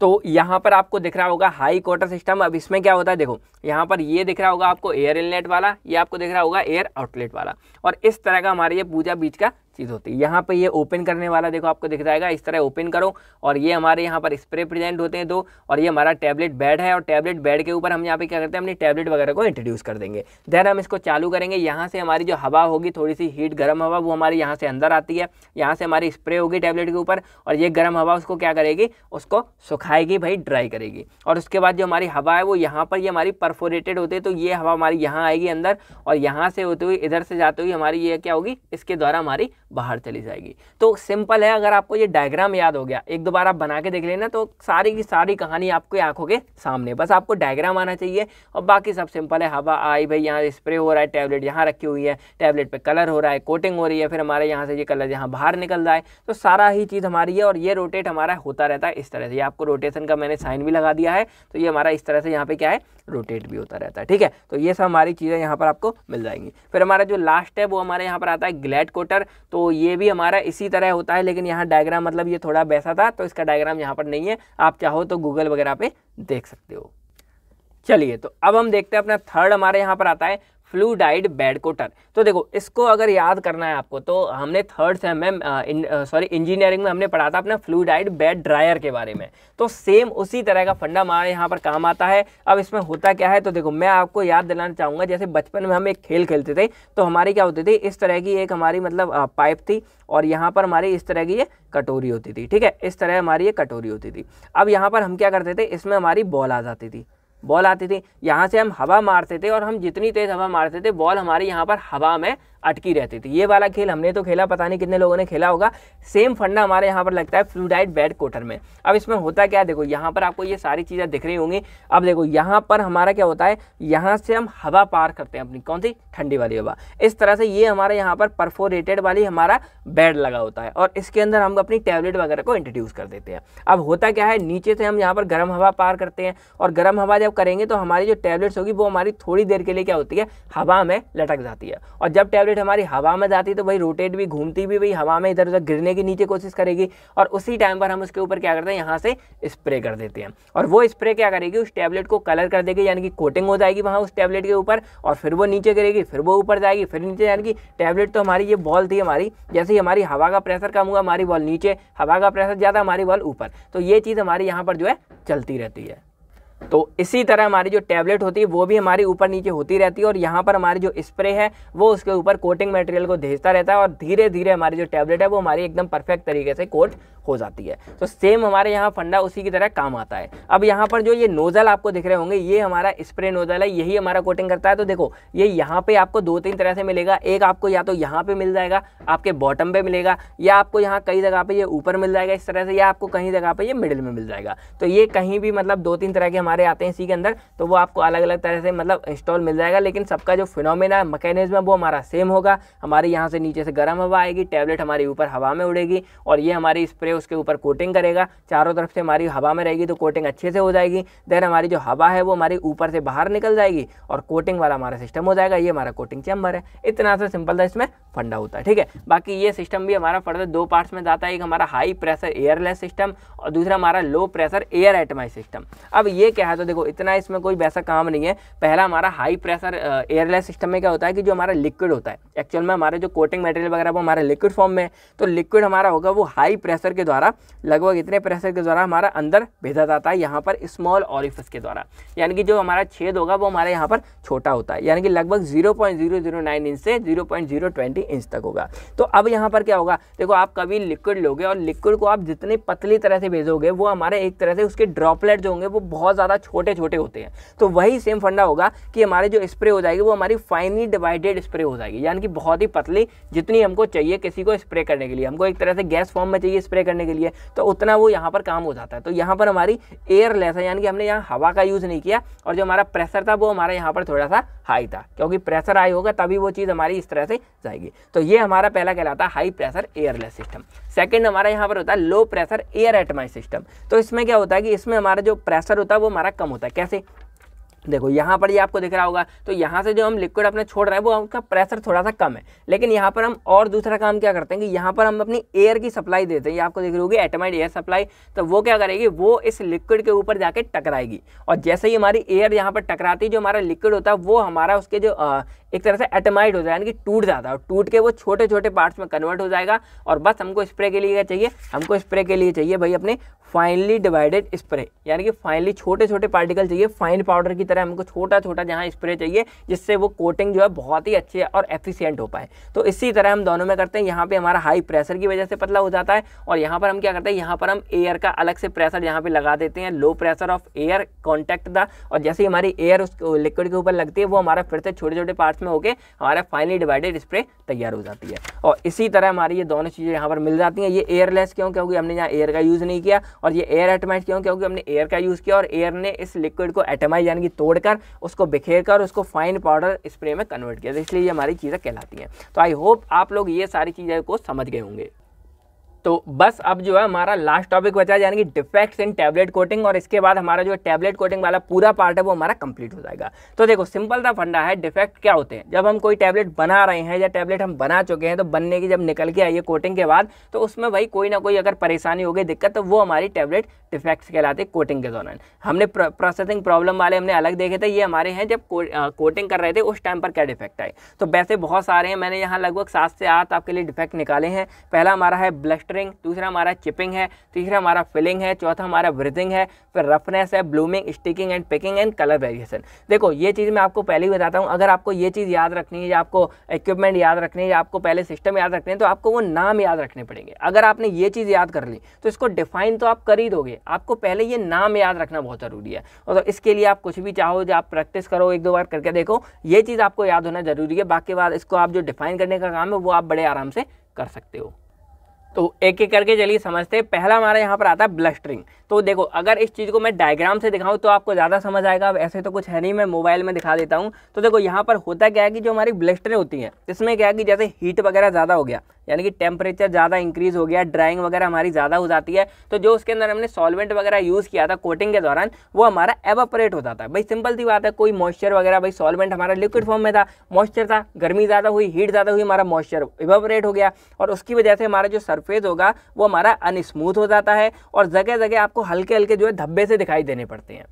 S1: तो यहाँ पर आपको दिख रहा होगा हाई क्वार्टर सिस्टम अब इसमें क्या होता है देखो यहाँ पर ये दिख रहा होगा आपको एयर इनलेट वाला ये आपको दिख रहा होगा एयर आउटलेट वाला और इस तरह का हमारे ये पूजा बीच का चीज़ होती है यहाँ पे ये ओपन करने वाला देखो आपको दिख जाएगा इस तरह ओपन करो और ये हमारे यहाँ पर स्प्रे प्रेजेंट होते हैं दो और ये हमारा टैबलेट बेड है और टैबलेट बेड के ऊपर हम यहाँ पे क्या करते हैं अपनी टैबलेट वगैरह को इंट्रोड्यूस कर देंगे देन हम इसको चालू करेंगे यहाँ से हमारी जो हवा होगी थोड़ी सी हीट गर्म हवा वो हमारे यहाँ से अंदर आती है यहाँ से हमारी स्प्रे होगी टैबलेट के ऊपर और ये गर्म हवा उसको क्या करेगी उसको सुखाएगी भाई ड्राई करेगी और उसके बाद जो हमारी हवा है वो यहाँ पर ये हमारी परफोरेटेड होती है तो ये हवा हमारी यहाँ आएगी अंदर और यहाँ से होते हुए इधर से जाते हुए हमारी ये क्या होगी इसके द्वारा हमारी बाहर चली जाएगी तो सिंपल है अगर आपको ये डायग्राम याद हो गया एक दो बार आप बना के देख लेना तो सारी की सारी कहानी आपकी आंखों के सामने बस आपको डायग्राम आना चाहिए और बाकी सब सिंपल है हवा आई भाई यहाँ स्प्रे हो रहा है टैबलेट यहाँ रखी हुई है टैबलेट पर कलर हो रहा है कोटिंग हो रही है फिर हमारे यहाँ से ये कलर यहाँ बाहर निकल रहा है तो सारा ही चीज़ हमारी है और ये रोटेट हमारा होता रहता है इस तरह से ये आपको रोटेशन का मैंने साइन भी लगा दिया है तो ये हमारा इस तरह से यहाँ पर क्या है रोटेट भी होता रहता है ठीक है तो ये सब हमारी चीज़ें यहाँ पर आपको मिल जाएंगी फिर हमारा जो लास्ट है वो हमारे यहाँ पर आता है ग्लैड कोटर तो ये भी हमारा इसी तरह होता है लेकिन यहाँ डायग्राम मतलब ये थोड़ा वैसा था तो इसका डायग्राम यहाँ पर नहीं है आप चाहो तो गूगल वगैरह पे देख सकते हो चलिए तो अब हम देखते हैं अपना थर्ड हमारे यहाँ पर आता है फ्लूडाइड बेड कोटर तो देखो इसको अगर याद करना है आपको तो हमने थर्ड सेम में सॉरी इंजीनियरिंग में हमने पढ़ा था अपना फ्लूडाइड बेड ड्रायर के बारे में तो सेम उसी तरह का फंडा हमारे यहाँ पर काम आता है अब इसमें होता क्या है तो देखो मैं आपको याद दिलाना चाहूँगा जैसे बचपन में हम एक खेल खेलते थे तो हमारी क्या होती थी इस तरह की एक हमारी मतलब पाइप थी और यहाँ पर हमारी इस तरह की ये कटोरी होती थी ठीक है इस तरह हमारी ये कटोरी होती थी अब यहाँ पर हम क्या करते थे इसमें हमारी बॉल आ जाती थी बॉल आती थी यहाँ से हम हवा मारते थे और हम जितनी तेज़ हवा मारते थे बॉल हमारे यहाँ पर हवा में अटकी रहती थी ये वाला खेल हमने तो खेला पता नहीं कितने लोगों ने खेला होगा सेम फंडा हमारे यहाँ पर लगता है फ्लूडाइट बैड कोटर में अब इसमें होता क्या देखो यहाँ पर आपको ये सारी चीज़ें दिख रही होंगी अब देखो यहाँ पर हमारा क्या होता है यहाँ से हम हवा पार करते हैं अपनी कौन सी ठंडी वाली हवा इस तरह से ये हमारे यहाँ पर परफोरेटेड वाली हमारा बेड लगा होता है और इसके अंदर हम अपनी टैबलेट वगैरह को इंट्रोड्यूस कर देते हैं अब होता क्या है नीचे से हम यहाँ पर गर्म हवा पार करते हैं और गर्म हवा जब करेंगे तो हमारी जो टैबलेट्स होगी वो हमारी थोड़ी देर के लिए क्या होती है हवा में लटक जाती है और जब टैबलेट प्लेट हमारी हवा में जाती तो भाई रोटेट भी घूमती भी भाई हवा में इधर उधर गिरने की नीचे कोशिश करेगी और उसी टाइम पर हम उसके ऊपर क्या करते हैं यहाँ से स्प्रे कर देते हैं और वो स्प्रे क्या करेगी उस टैबलेट को कलर कर देगी यानी कि कोटिंग हो जाएगी वहाँ उस टैबलेट के ऊपर और फिर वो नीचे गिरेगी फिर वो ऊपर जाएगी फिर नीचे यानी कि टैबलेट तो हमारी ये बॉल थी हमारी जैसे ही हमारी हवा का प्रेशर कम हुआ हमारी बॉल नीचे हवा का प्रेशर ज़्यादा हमारी बॉल ऊपर तो ये चीज़ हमारी यहाँ पर जो है चलती रहती है तो इसी तरह हमारी जो टैबलेट होती है वो भी हमारी ऊपर नीचे होती रहती है और यहाँ पर हमारी जो स्प्रे है वो उसके ऊपर कोटिंग मटेरियल को भेजता रहता है और धीरे धीरे हमारी जो टैबलेट है वो हमारी एकदम परफेक्ट तरीके से कोट हो जाती है तो सेम हमारे यहाँ फंडा उसी की तरह काम आता है अब यहाँ पर जो ये नोज़ल आपको दिख रहे होंगे ये हमारा स्प्रे नोज़ल है यही हमारा कोटिंग करता है तो देखो ये यहाँ पे आपको दो तीन तरह से मिलेगा एक आपको या तो यहाँ पे मिल जाएगा आपके बॉटम पे मिलेगा या आपको यहाँ कई जगह पे ये ऊपर मिल जाएगा इस तरह से या आपको कहीं जगह पर ये मिडिल में मिल जाएगा तो ये कहीं भी मतलब दो तीन तरह के हमारे हमारे आते हैं इसी के अंदर तो वो आपको अलग अलग तरह से मतलब इंस्टॉल मिल जाएगा लेकिन सबका जो फिनोमिना मैकेनिज्म है वो हमारा सेम होगा हमारे यहाँ से नीचे से गर्म हवा आएगी टैबलेट हमारे ऊपर हवा में उड़ेगी और ये हमारी स्प्रे उसके ऊपर कोटिंग करेगा चारों तरफ से हमारी हवा में रहेगी तो कोटिंग अच्छे से हो जाएगी देन हमारी जो हवा है वो हमारी ऊपर से बाहर निकल जाएगी और कोटिंग वाला हमारा सिस्टम हो जाएगा ये हमारा कोटिंग चैम्बर है इतना सा सिंपल था इसमें फंडा होता है ठीक है बाकी ये सिस्टम भी हमारा फर्दर दो पार्ट्स में जाता है एक हमारा हाई प्रेशर एयरलेस सिस्टम और दूसरा हमारा low pressure air atomized system अब ये क्या है हाँ, तो देखो इतना इसमें कोई वैसा काम नहीं है पहला हमारा हाई प्रेशर एयरलेस सिस्टम में क्या होता है कि जो हमारा लिक्विड होता है एक्चुअल में हमारे जो कोटिंग मटेरियल वगैरह वो हमारे लिक्विड फॉर्म में है तो लिक्विड हमारा होगा वो हाई प्रेशर के द्वारा लगभग इतने प्रेशर के द्वारा हमारा अंदर भेजा जाता है यहाँ पर स्मॉल ऑरिफिस के द्वारा यानी कि जो हमारा छेद होगा वो हमारे यहाँ पर छोटा होता है यानी कि लगभग जीरो इंच से जीरो इंच तक होगा तो अब यहाँ पर क्या होगा देखो आप कभी लिक्विड लोगे और लिक्विड को आप जितनी पतली तरह से भेजोगे वो हमारे एक तरह से उसके ड्रॉपलेट जो होंगे वो बहुत ज़्यादा छोटे छोटे होते हैं तो वही सेम फंडा होगा कि हमारे जो स्प्रे हो जाएगी वो हमारी फाइनली डिवाइडेड स्प्रे हो जाएगी यानी कि बहुत ही पतली जितनी हमको चाहिए किसी को स्प्रे करने के लिए हमको एक तरह से गैस फॉर्म में चाहिए स्प्रे करने के लिए तो उतना वो यहाँ पर काम हो जाता है तो यहाँ पर हमारी एयर लेस है यानी कि हमने यहाँ हवा का यूज़ नहीं किया और जो हमारा प्रेशर था वो हमारा यहाँ पर थोड़ा सा हाई था क्योंकि प्रेशर हाई होगा तभी वो चीज़ हमारी इस तरह से जाएगी तो ये हमारा पहला कहलाता है high pressure airless system second हमारा यहाँ पर होता है low pressure air atomized system तो इसमें क्या होता है कि इसमें हमारा जो प्रेशर होता है वो हमारा कम होता है कैसे देखो यहाँ पर ये आपको दिख रहा होगा तो यहाँ से जो हम लिक्विड अपने छोड़ रहे हैं वो उनका प्रेशर थोड़ा सा कम है लेकिन यहाँ पर हम और दूसरा काम क्या करते हैं कि यहाँ पर हम अपनी एयर की सप्लाई देते हैं ये आपको दिख रही होगी एटमाइड एयर सप्लाई तो वो क्या करेगी वो इस लिक्विड के ऊपर जाके टकराएगी और जैसे ही हमारी एयर यहाँ पर टकराती जो हमारा लिक्विड होता है वो हमारा उसके जो आ, एक तरह से एटमाइड हो जाए यानी कि टूट जाता है और टूट के वो छोटे छोटे पार्ट्स में कन्वर्ट हो जाएगा और बस हमको स्प्रे के लिए क्या चाहिए हमको स्प्रे के लिए चाहिए भाई अपने फाइनली डिवाइडेड स्प्रे यानी कि फाइनली छोटे छोटे पार्टिकल चाहिए फाइन पाउडर की तरह हमको छोटा छोटा जहाँ स्प्रे चाहिए जिससे वो कोटिंग जो है बहुत ही अच्छी और एफिशिएंट हो पाए तो इसी तरह हम दोनों में करते हैं यहाँ पे हमारा हाई प्रेशर की वजह से पतला हो जाता है और यहाँ पर हम क्या करते हैं यहाँ पर हम एयर का अलग से प्रेशर यहाँ पर लगा देते हैं low pressure of air contact the और जैसे ही हमारी एयर उस लिक्विड के ऊपर लगती है वो हमारा फिर से छोटे छोटे पार्ट्स में होकर हमारा फाइनली डिवाइडेड स्प्रे तैयार हो जाती है और इसी तरह हमारी ये दोनों चीज़ें यहाँ पर मिल जाती हैं ये एयरलेस क्यों क्योंकि हमने यहाँ एयर का यूज़ नहीं किया और ये एयर एटमाइज क्यों क्योंकि हमने एयर का यूज़ किया और एयर ने इस लिक्विड को एटमाइज यानी कि तोड़कर उसको बिखेर कर उसको फाइन पाउडर स्प्रे में कन्वर्ट किया तो इसलिए ये हमारी चीज़ें कहलाती हैं तो आई होप आप लोग ये सारी चीज़ें को समझ गए होंगे तो बस अब जो है हमारा लास्ट टॉपिक बचा यानी कि डिफेक्ट्स इन टैबलेट कोटिंग और इसके बाद हमारा जो टैबलेट कोटिंग वाला पूरा पार्ट है वो हमारा कंप्लीट हो जाएगा तो देखो सिंपल सा फंडा है डिफेक्ट क्या होते हैं जब हम कोई टैबलेट बना रहे हैं या टैबलेट हम बना चुके हैं तो बनने की जब निकल के आई है कोटिंग के बाद तो उसमें भाई कोई ना कोई अगर परेशानी हो गई दिक्कत तो वो हमारी टैबलेट डिफेक्ट्स कहलाते हैं कोटिंग के दौरान हमने प्रोसेसिंग प्रॉब्लम वाले हमने अलग देखे थे ये हमारे हैं जब कोटिंग कर रहे थे उस टाइम पर क्या डिफेक्ट आए तो वैसे बहुत सारे हैं मैंने यहाँ लगभग सात से आठ आपके लिए डिफेक्ट निकाले हैं पहला हमारा है ब्लस्टर वाटरिंग दूसरा हमारा चिपिंग है तीसरा हमारा फिलिंग है चौथा हमारा ब्रिथिंग है फिर रफनेस है blooming sticking and picking and colour variation देखो ये चीज़ मैं आपको पहले ही बताता हूँ अगर आपको ये चीज़ याद रखनी है या आपको इक्विपमेंट याद रखनी है या आपको पहले सिस्टम याद रखने हैं तो आपको वो नाम याद रखने पड़ेंगे अगर आपने ये चीज़ याद कर ली तो इसको डिफाइन तो आप कर ही दोगे आपको पहले ये नाम याद रखना बहुत ज़रूरी है और इसके लिए आप कुछ भी चाहो जो आप प्रैक्टिस करो एक दो बार करके देखो ये चीज़ आपको याद होना ज़रूरी है बाकी बाद इसको आप जो डिफाइन करने का काम है वो आप बड़े आराम से कर सकते हो तो एक एक करके चलिए समझते हैं पहला हमारा यहाँ पर आता है ब्लस्टरिंग तो देखो अगर इस चीज़ को मैं डायग्राम से दिखाऊं तो आपको ज़्यादा समझ आएगा अब ऐसे तो कुछ है नहीं मैं मोबाइल में दिखा देता हूँ तो देखो यहाँ पर होता क्या है कि जो हमारी ब्लस्टरें होती हैं इसमें क्या है कि जैसे हीट वगैरह ज़्यादा हो गया यानी कि टेम्परेचर ज़्यादा इंक्रीज़ हो गया ड्राइंग वगैरह हमारी ज़्यादा हो जाती है तो जो उसके अंदर हमने सॉल्वेंट वगैरह यूज़ किया था कोटिंग के दौरान वो हमारा एवापरेट हो जाता है भाई सिंपल सी बात है कोई मॉइस्चर वगैरह भाई सॉल्वेंट हमारा लिक्विड फॉर्म में था मॉइस्चर था गर्मी ज़्यादा हुई हीट ज़्यादा हुई हमारा मॉइस्चर इवापरेट हो गया और उसकी वजह से हमारा जो सरफेस होगा वो हमारा अनस्मूथ हो जाता है और जगह जगह आपको हल्के हल्के जो है धब्बे से दिखाई देने पड़ते हैं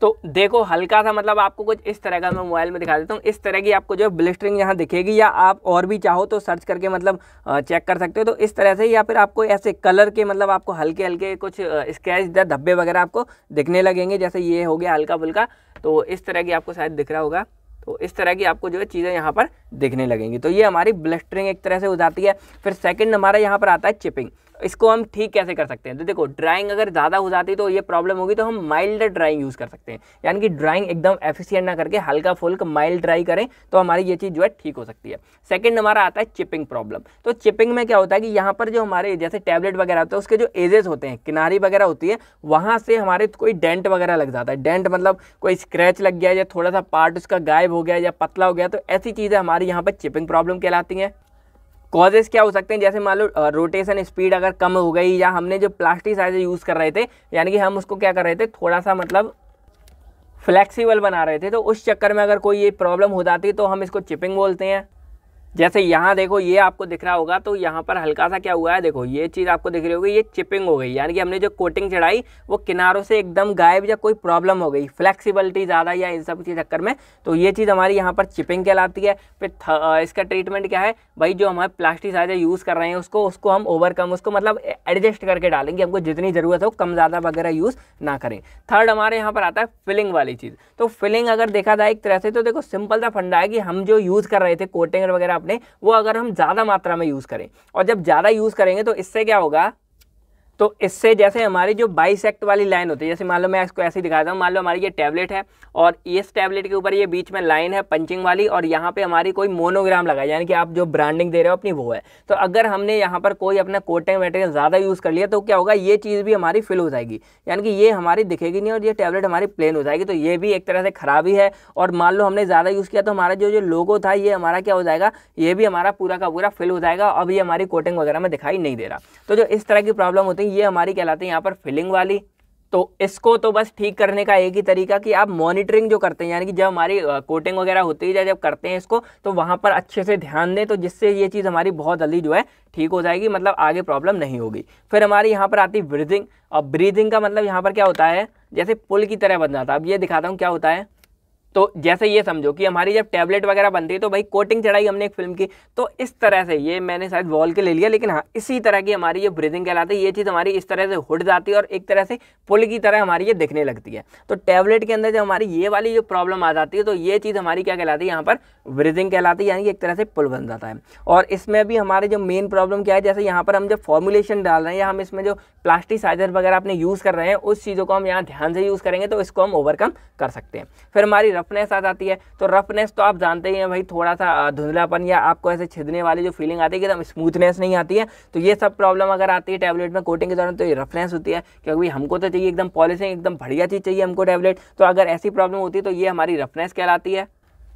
S1: तो देखो हल्का सा मतलब आपको कुछ इस तरह का मैं मोबाइल में दिखा देता हूँ इस तरह की आपको जो है ब्लिस्टरिंग यहाँ दिखेगी या आप और भी चाहो तो सर्च करके मतलब चेक कर सकते हो तो इस तरह से या फिर आपको ऐसे कलर के मतलब आपको हल्के हल्के कुछ स्क्रैच या धब्बे वगैरह आपको दिखने लगेंगे जैसे ये हो गया हल्का फुल्का तो इस तरह की आपको शायद दिख रहा होगा तो इस तरह की आपको जो है चीज़ें यहाँ पर दिखने लगेंगी तो ये हमारी ब्लस्टरिंग एक तरह से हो जाती है फिर सेकंड हमारा यहाँ पर आता है चिपिंग इसको हम ठीक कैसे कर सकते हैं तो देखो ड्राइंग अगर ज़्यादा हो जाती तो ये प्रॉब्लम होगी तो हम माइल्ड ड्राइंग यूज़ कर सकते हैं यानी कि ड्राइंग एकदम एफिशिएंट ना करके हल्का फुल्क माइल्ड ड्राई करें तो हमारी ये चीज़ जो है ठीक हो सकती है सेकेंड हमारा आता है चिपिंग प्रॉब्लम तो चिपिंग में क्या होता है कि यहाँ पर जो हमारे जैसे टैबलेट वगैरह होते हैं उसके जो एजेस होते हैं किनारी वगैरह होती है वहाँ से हमारे कोई डेंट वगैरह लग जाता है डेंट मतलब कोई स्क्रैच लग गया या थोड़ा सा पार्ट उसका गायब हो गया या पतला हो गया तो ऐसी चीज़ें हमारी यहाँ पर चिपिंग प्रॉब्लम कहलाती हैं कॉजेज़ क्या हो सकते हैं जैसे मान लो रोटेशन स्पीड अगर कम हो गई या हमने जो प्लास्टिक साइज यूज़ कर रहे थे यानी कि हम उसको क्या कर रहे थे थोड़ा सा मतलब फ्लेक्सिबल बना रहे थे तो उस चक्कर में अगर कोई ये प्रॉब्लम हो जाती तो हम इसको चिपिंग बोलते हैं जैसे यहाँ देखो ये आपको दिख रहा होगा तो यहाँ पर हल्का सा क्या हुआ है देखो ये चीज़ आपको दिख रही होगी ये चिपिंग हो गई यानी कि हमने जो कोटिंग चढ़ाई वो किनारों से एकदम गायब या कोई प्रॉब्लम हो गई फ्लेक्सिबिलिटी ज़्यादा या इन सब के चक्कर में तो ये चीज़ हमारी यहाँ पर चिपिंग कहलाती है फिर इसका ट्रीटमेंट क्या है भाई जो हमारे प्लास्टिसाइजर यूज़ कर रहे हैं उसको उसको हम ओवरकम उसको मतलब एडजस्ट करके डालेंगे हमको जितनी ज़रूरत हो कम ज़्यादा वगैरह यूज़ ना करें थर्ड हमारे यहाँ पर आता है फिलिंग वाली चीज़ तो फिलिंग अगर देखा जाए एक तरह से तो देखो सिंपल सा फंडा है कि हम जो यूज़ कर रहे थे कोटिंग वगैरह अपने वो अगर हम ज़्यादा मात्रा में यूज़ करें और जब ज़्यादा यूज़ करेंगे तो इससे क्या होगा तो इससे जैसे हमारी जो बाइसेक्ट वाली लाइन होती है जैसे मान लो मैं इसको ऐसे दिखाता हूँ मान लो हमारी ये टैबलेट है और इस टैबलेट के ऊपर ये बीच में लाइन है पंचिंग वाली और यहाँ पे हमारी कोई मोनोग्राम लगा यानी कि आप जो ब्रांडिंग दे रहे हो अपनी वो है तो अगर हमने यहाँ पर कोई अपना कोटिंग मटेरियल ज़्यादा यूज़ कर लिया तो क्या होगा ये चीज़ भी हमारी फिल हो जाएगी यानी कि ये हमारी दिखेगी नहीं और ये टैबलेट हमारी प्लेन हो जाएगी तो ये भी एक तरह से खराबी है और मान लो हमने ज़्यादा यूज़ किया तो हमारा जो जो लोगो था ये हमारा क्या हो जाएगा ये भी हमारा पूरा का पूरा फिल हो जाएगा अब ये हमारी कोटिंग वगैरह में दिखाई नहीं दे रहा तो जो इस तरह की प्रॉब्लम होती है ये हमारी कहलाती है यहाँ पर फिलिंग वाली तो इसको तो बस ठीक करने का एक ही तरीका कि आप मॉनिटरिंग जो करते हैं यानी कि जब हमारी कोटिंग वगैरह होती है या जब करते हैं इसको तो वहाँ पर अच्छे से ध्यान दें तो जिससे ये चीज़ हमारी बहुत जल्दी जो है ठीक हो जाएगी मतलब आगे प्रॉब्लम नहीं होगी फिर हमारी यहाँ पर आती ब्रीदिंग और ब्रीदिंग का मतलब यहाँ पर क्या होता है जैसे पुल की तरह बन जाता है अब ये दिखाता हूँ क्या होता है तो जैसे ये समझो कि हमारी जब टैबलेट वगैरह बनती है तो भाई कोटिंग चढ़ाई हमने एक फिल्म की तो इस तरह से ये मैंने शायद वॉल के ले लिया लेकिन हाँ इसी तरह की हमारी ये ब्रीदिंग कहलाती है ये चीज़ हमारी इस तरह से हुट जाती है और एक तरह से पुल की तरह हमारी ये दिखने लगती है तो टैबलेट के अंदर जब हमारी ये वाली जो प्रॉब्लम आ जाती है तो ये चीज़ हमारी क्या कहलाती है यहाँ पर ब्रीदिंग कहलाती है यानी कि एक तरह से पुल बन जाता है और इसमें भी हमारे जो मेन प्रॉब्लम क्या है जैसे यहाँ पर हम जब फॉर्मुलेशन डाल रहे हैं या हम इसमें जो प्लास्टिसाइजर वगैरह अपने यूज़ कर रहे हैं उस चीज़ों को हम यहाँ ध्यान से यूज़ करेंगे तो इसको हम ओवरकम कर सकते हैं फिर हमारी रफनेस आ जाती है तो रफनेस तो आप जानते ही हैं भाई थोड़ा सा धुंधलापन या आपको ऐसे छिदने वाली जो फीलिंग आती है एकदम स्मूथनेस नहीं आती है तो ये सब प्रॉब्लम अगर आती है टैबलेट में कोटिंग के दौरान तो ये रफनेस होती है क्योंकि हमको तो चाहिए एकदम पॉलिशिंग एकदम बढ़िया चीज़ चाहिए हमको टैबलेट तो अगर ऐसी प्रॉब्लम होती है तो ये हमारी रफनेस कहलाती है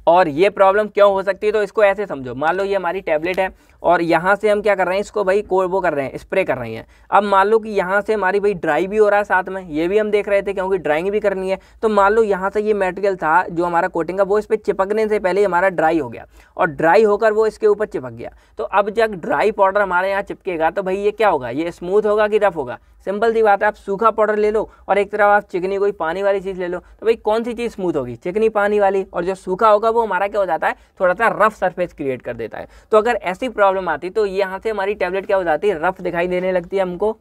S1: और ये प्रॉब्लम क्यों हो सकती है तो इसको ऐसे समझो मान लो ये हमारी टैबलेट है और यहाँ से हम क्या कर रहे हैं इसको भाई कोर वो कर रहे हैं स्प्रे कर रहे हैं अब मान लो कि यहाँ से हमारी भाई ड्राई भी हो रहा है साथ में ये भी हम देख रहे थे क्योंकि ड्राइंग भी करनी है तो मान लो यहाँ से ये मेटेरियल था जो हमारा कोटिंग का वो इस पर चिपकने से पहले हमारा ड्राई हो गया और ड्राई होकर वो इसके ऊपर चिपक गया तो अब जब ड्राई पाउडर हमारे यहाँ चिपकेगा तो भाई ये क्या होगा ये स्मूथ होगा कि रफ होगा सिंपल सी बात है आप सूखा पाउडर ले लो और एक तरफ आप चिकनी कोई पानी वाली चीज़ ले लो तो भाई कौन सी चीज़ स्मूथ होगी चिकनी पानी वाली और जो सूखा होगा वो हमारा क्या हो जाता है थोड़ा सा रफ सरफेस क्रिएट कर देता है तो अगर ऐसी प्रॉब्लम आती तो यहाँ से हमारी टैबलेट क्या हो जाती है रफ दिखाई देने लगती है हमको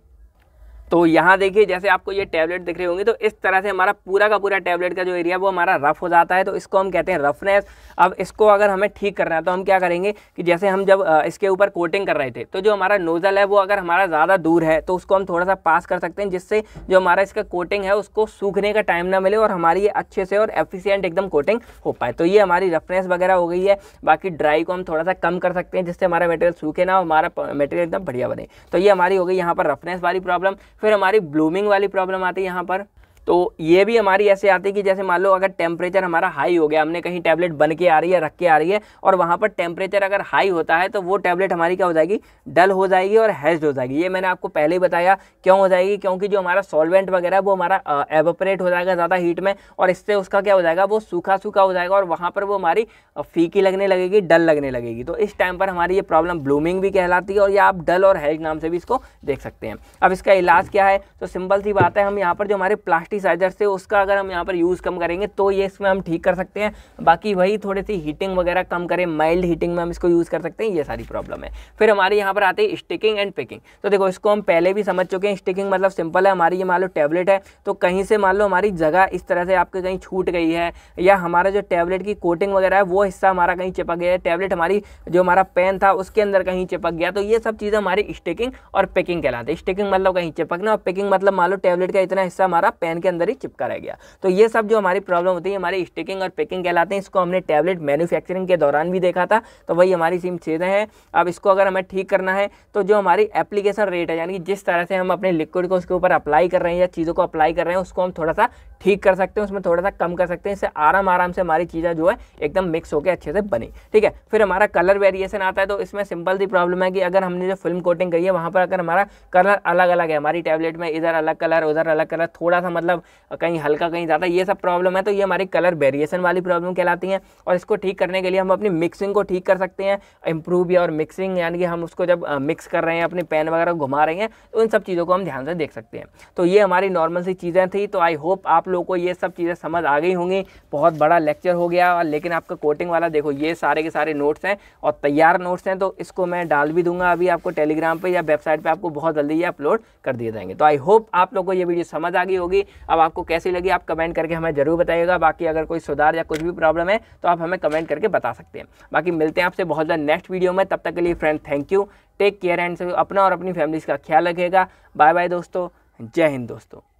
S1: तो यहाँ देखिए जैसे आपको ये टैबलेट दिख रहे होंगे तो इस तरह से हमारा पूरा का पूरा टैबलेट का जो एरिया वो हमारा रफ़ हो जाता है तो इसको हम कहते हैं रफनेस अब इसको अगर हमें ठीक करना है तो हम क्या करेंगे कि जैसे हम जब इसके ऊपर कोटिंग कर रहे थे तो जो हमारा नोज़ल है वो अगर हमारा ज़्यादा दूर है तो उसको हम थोड़ा सा पास कर सकते हैं जिससे जो हमारा इसका कोटिंग है उसको सूखने का टाइम ना मिले और हमारी ये अच्छे से और एफिशियंट एकदम कोटिंग हो पाए तो ये हमारी रफनेस वगैरह हो गई है बाकी ड्राई को हम थोड़ा सा कम कर सकते हैं जिससे हमारा मटेरियल सूखे ना हमारा मटेरियल एकदम बढ़िया बने तो ये हमारी हो गई यहाँ पर रफनेस वाली प्रॉब्लम फिर हमारी ब्लूमिंग वाली प्रॉब्लम आती है यहाँ पर तो ये भी हमारी ऐसे आती है कि जैसे मान लो अगर टेम्परेचर हमारा हाई हो गया हमने कहीं टैबलेट बन के आ रही है रख के आ रही है और वहाँ पर टेम्परेचर अगर हाई होता है तो वो टैबलेट हमारी क्या हो जाएगी डल हो जाएगी और हैज्ड हो जाएगी ये मैंने आपको पहले ही बताया क्यों हो जाएगी क्योंकि जो हमारा सॉल्वेंट वगैरह वो हमारा एवोपरेट हो जाएगा ज़्यादा हीट में और इससे उसका क्या हो जाएगा वो सूखा सूखा हो जाएगा और वहाँ पर वो हमारी फीकी लगने लगेगी डल लगने लगेगी तो इस टाइम पर हमारी ये प्रॉब्लम ब्लूमिंग भी कहलाती है और ये आप डल और हैज नाम से भी इसको देख सकते हैं अब इसका इलाज क्या है तो सिंपल सी बात है हम यहाँ पर जो हमारे प्लास्टिक पेस्टिसाइडर से उसका अगर हम यहाँ पर यूज़ कम करेंगे तो ये इसमें हम ठीक कर सकते हैं बाकी वही थोड़ी सी हीटिंग वगैरह कम करें माइल्ड हीटिंग में हम इसको यूज़ कर सकते हैं ये सारी प्रॉब्लम है फिर हमारे यहाँ पर आते हैं स्टिकिंग एंड पिकिंग तो देखो इसको हम पहले भी समझ चुके हैं स्टिकिंग मतलब सिंपल है हमारी ये मान लो टैबलेट है तो कहीं से मान लो हमारी जगह इस तरह से आपके कहीं छूट गई है या हमारा जो टैबलेट की कोटिंग वगैरह है वो हिस्सा हमारा कहीं चिपक गया है टैबलेट हमारी जो हमारा पेन था उसके अंदर कहीं चिपक गया तो ये सब चीज़ें हमारी स्टिकिंग और पिकिंग कहलाते हैं स्टिकिंग मतलब कहीं चिपकना और पिकिंग मतलब मान लो टैबलेट का इतना हिस्सा हमारा पेन के अंदर ही चिपका रह गया तो ये सब जो हमारी प्रॉब्लम होती है हमारी स्टिकिंग और पैकिंग कहलाते हैं इसको हमने टैबलेट मैन्युफैक्चरिंग के दौरान भी देखा था तो वही हमारी सिम चीज़ें हैं अब इसको अगर हमें ठीक करना है तो जो हमारी एप्लीकेशन रेट है यानी कि जिस तरह से हम अपने लिक्विड को उसके ऊपर अप्लाई कर रहे हैं या चीज़ों को अप्लाई कर रहे हैं उसको हम थोड़ा सा ठीक कर सकते हैं उसमें थोड़ा सा कम कर सकते हैं इससे आराम आराम से हमारी चीज़ें जो है एकदम मिक्स होकर अच्छे से बनी ठीक है फिर हमारा कलर वेरिएशन आता है तो इसमें सिंपल सी प्रॉब्लम है कि अगर हमने जो फिल्म कोटिंग करी है वहाँ पर अगर हमारा कलर अलग अलग है हमारी टैबलेट में इधर अलग कलर उधर अलग कलर थोड़ा सा मतलब कहीं हल्का कहीं ज़्यादा ये सब प्रॉब्लम है तो ये हमारी कलर वेरिएशन वाली प्रॉब्लम कहलाती है और इसको ठीक करने के लिए हम अपनी मिक्सिंग को ठीक कर सकते हैं इम्प्रूव या और मिक्सिंग यानी कि हम उसको जब मिक्स कर रहे हैं अपने पेन वगैरह घुमा रहे हैं तो इन सब चीज़ों को हम ध्यान से देख सकते हैं तो ये हमारी नॉर्मल सी चीज़ें थी तो आई होप आप लोगों को ये सब चीज़ें समझ आ गई होंगी बहुत बड़ा लेक्चर हो गया लेकिन आपका कोटिंग वाला देखो ये सारे के सारे नोट्स हैं और तैयार नोट्स हैं तो इसको मैं डाल भी दूंगा अभी आपको टेलीग्राम पर या वेबसाइट पर आपको बहुत जल्दी ये अपलोड कर दिए जाएंगे तो आई होप आप लोग को ये वीडियो समझ आ गई होगी अब आपको कैसी लगी आप कमेंट करके हमें ज़रूर बताइएगा बाकी अगर कोई सुधार या कुछ भी प्रॉब्लम है तो आप हमें कमेंट करके बता सकते हैं बाकी मिलते हैं आपसे बहुत ज़्यादा नेक्स्ट वीडियो में तब तक के लिए friend thank you take care and अपना और अपनी फैमिलीज़ का ख्याल रखेगा बाय बाय दोस्तों जय हिंद दोस्तों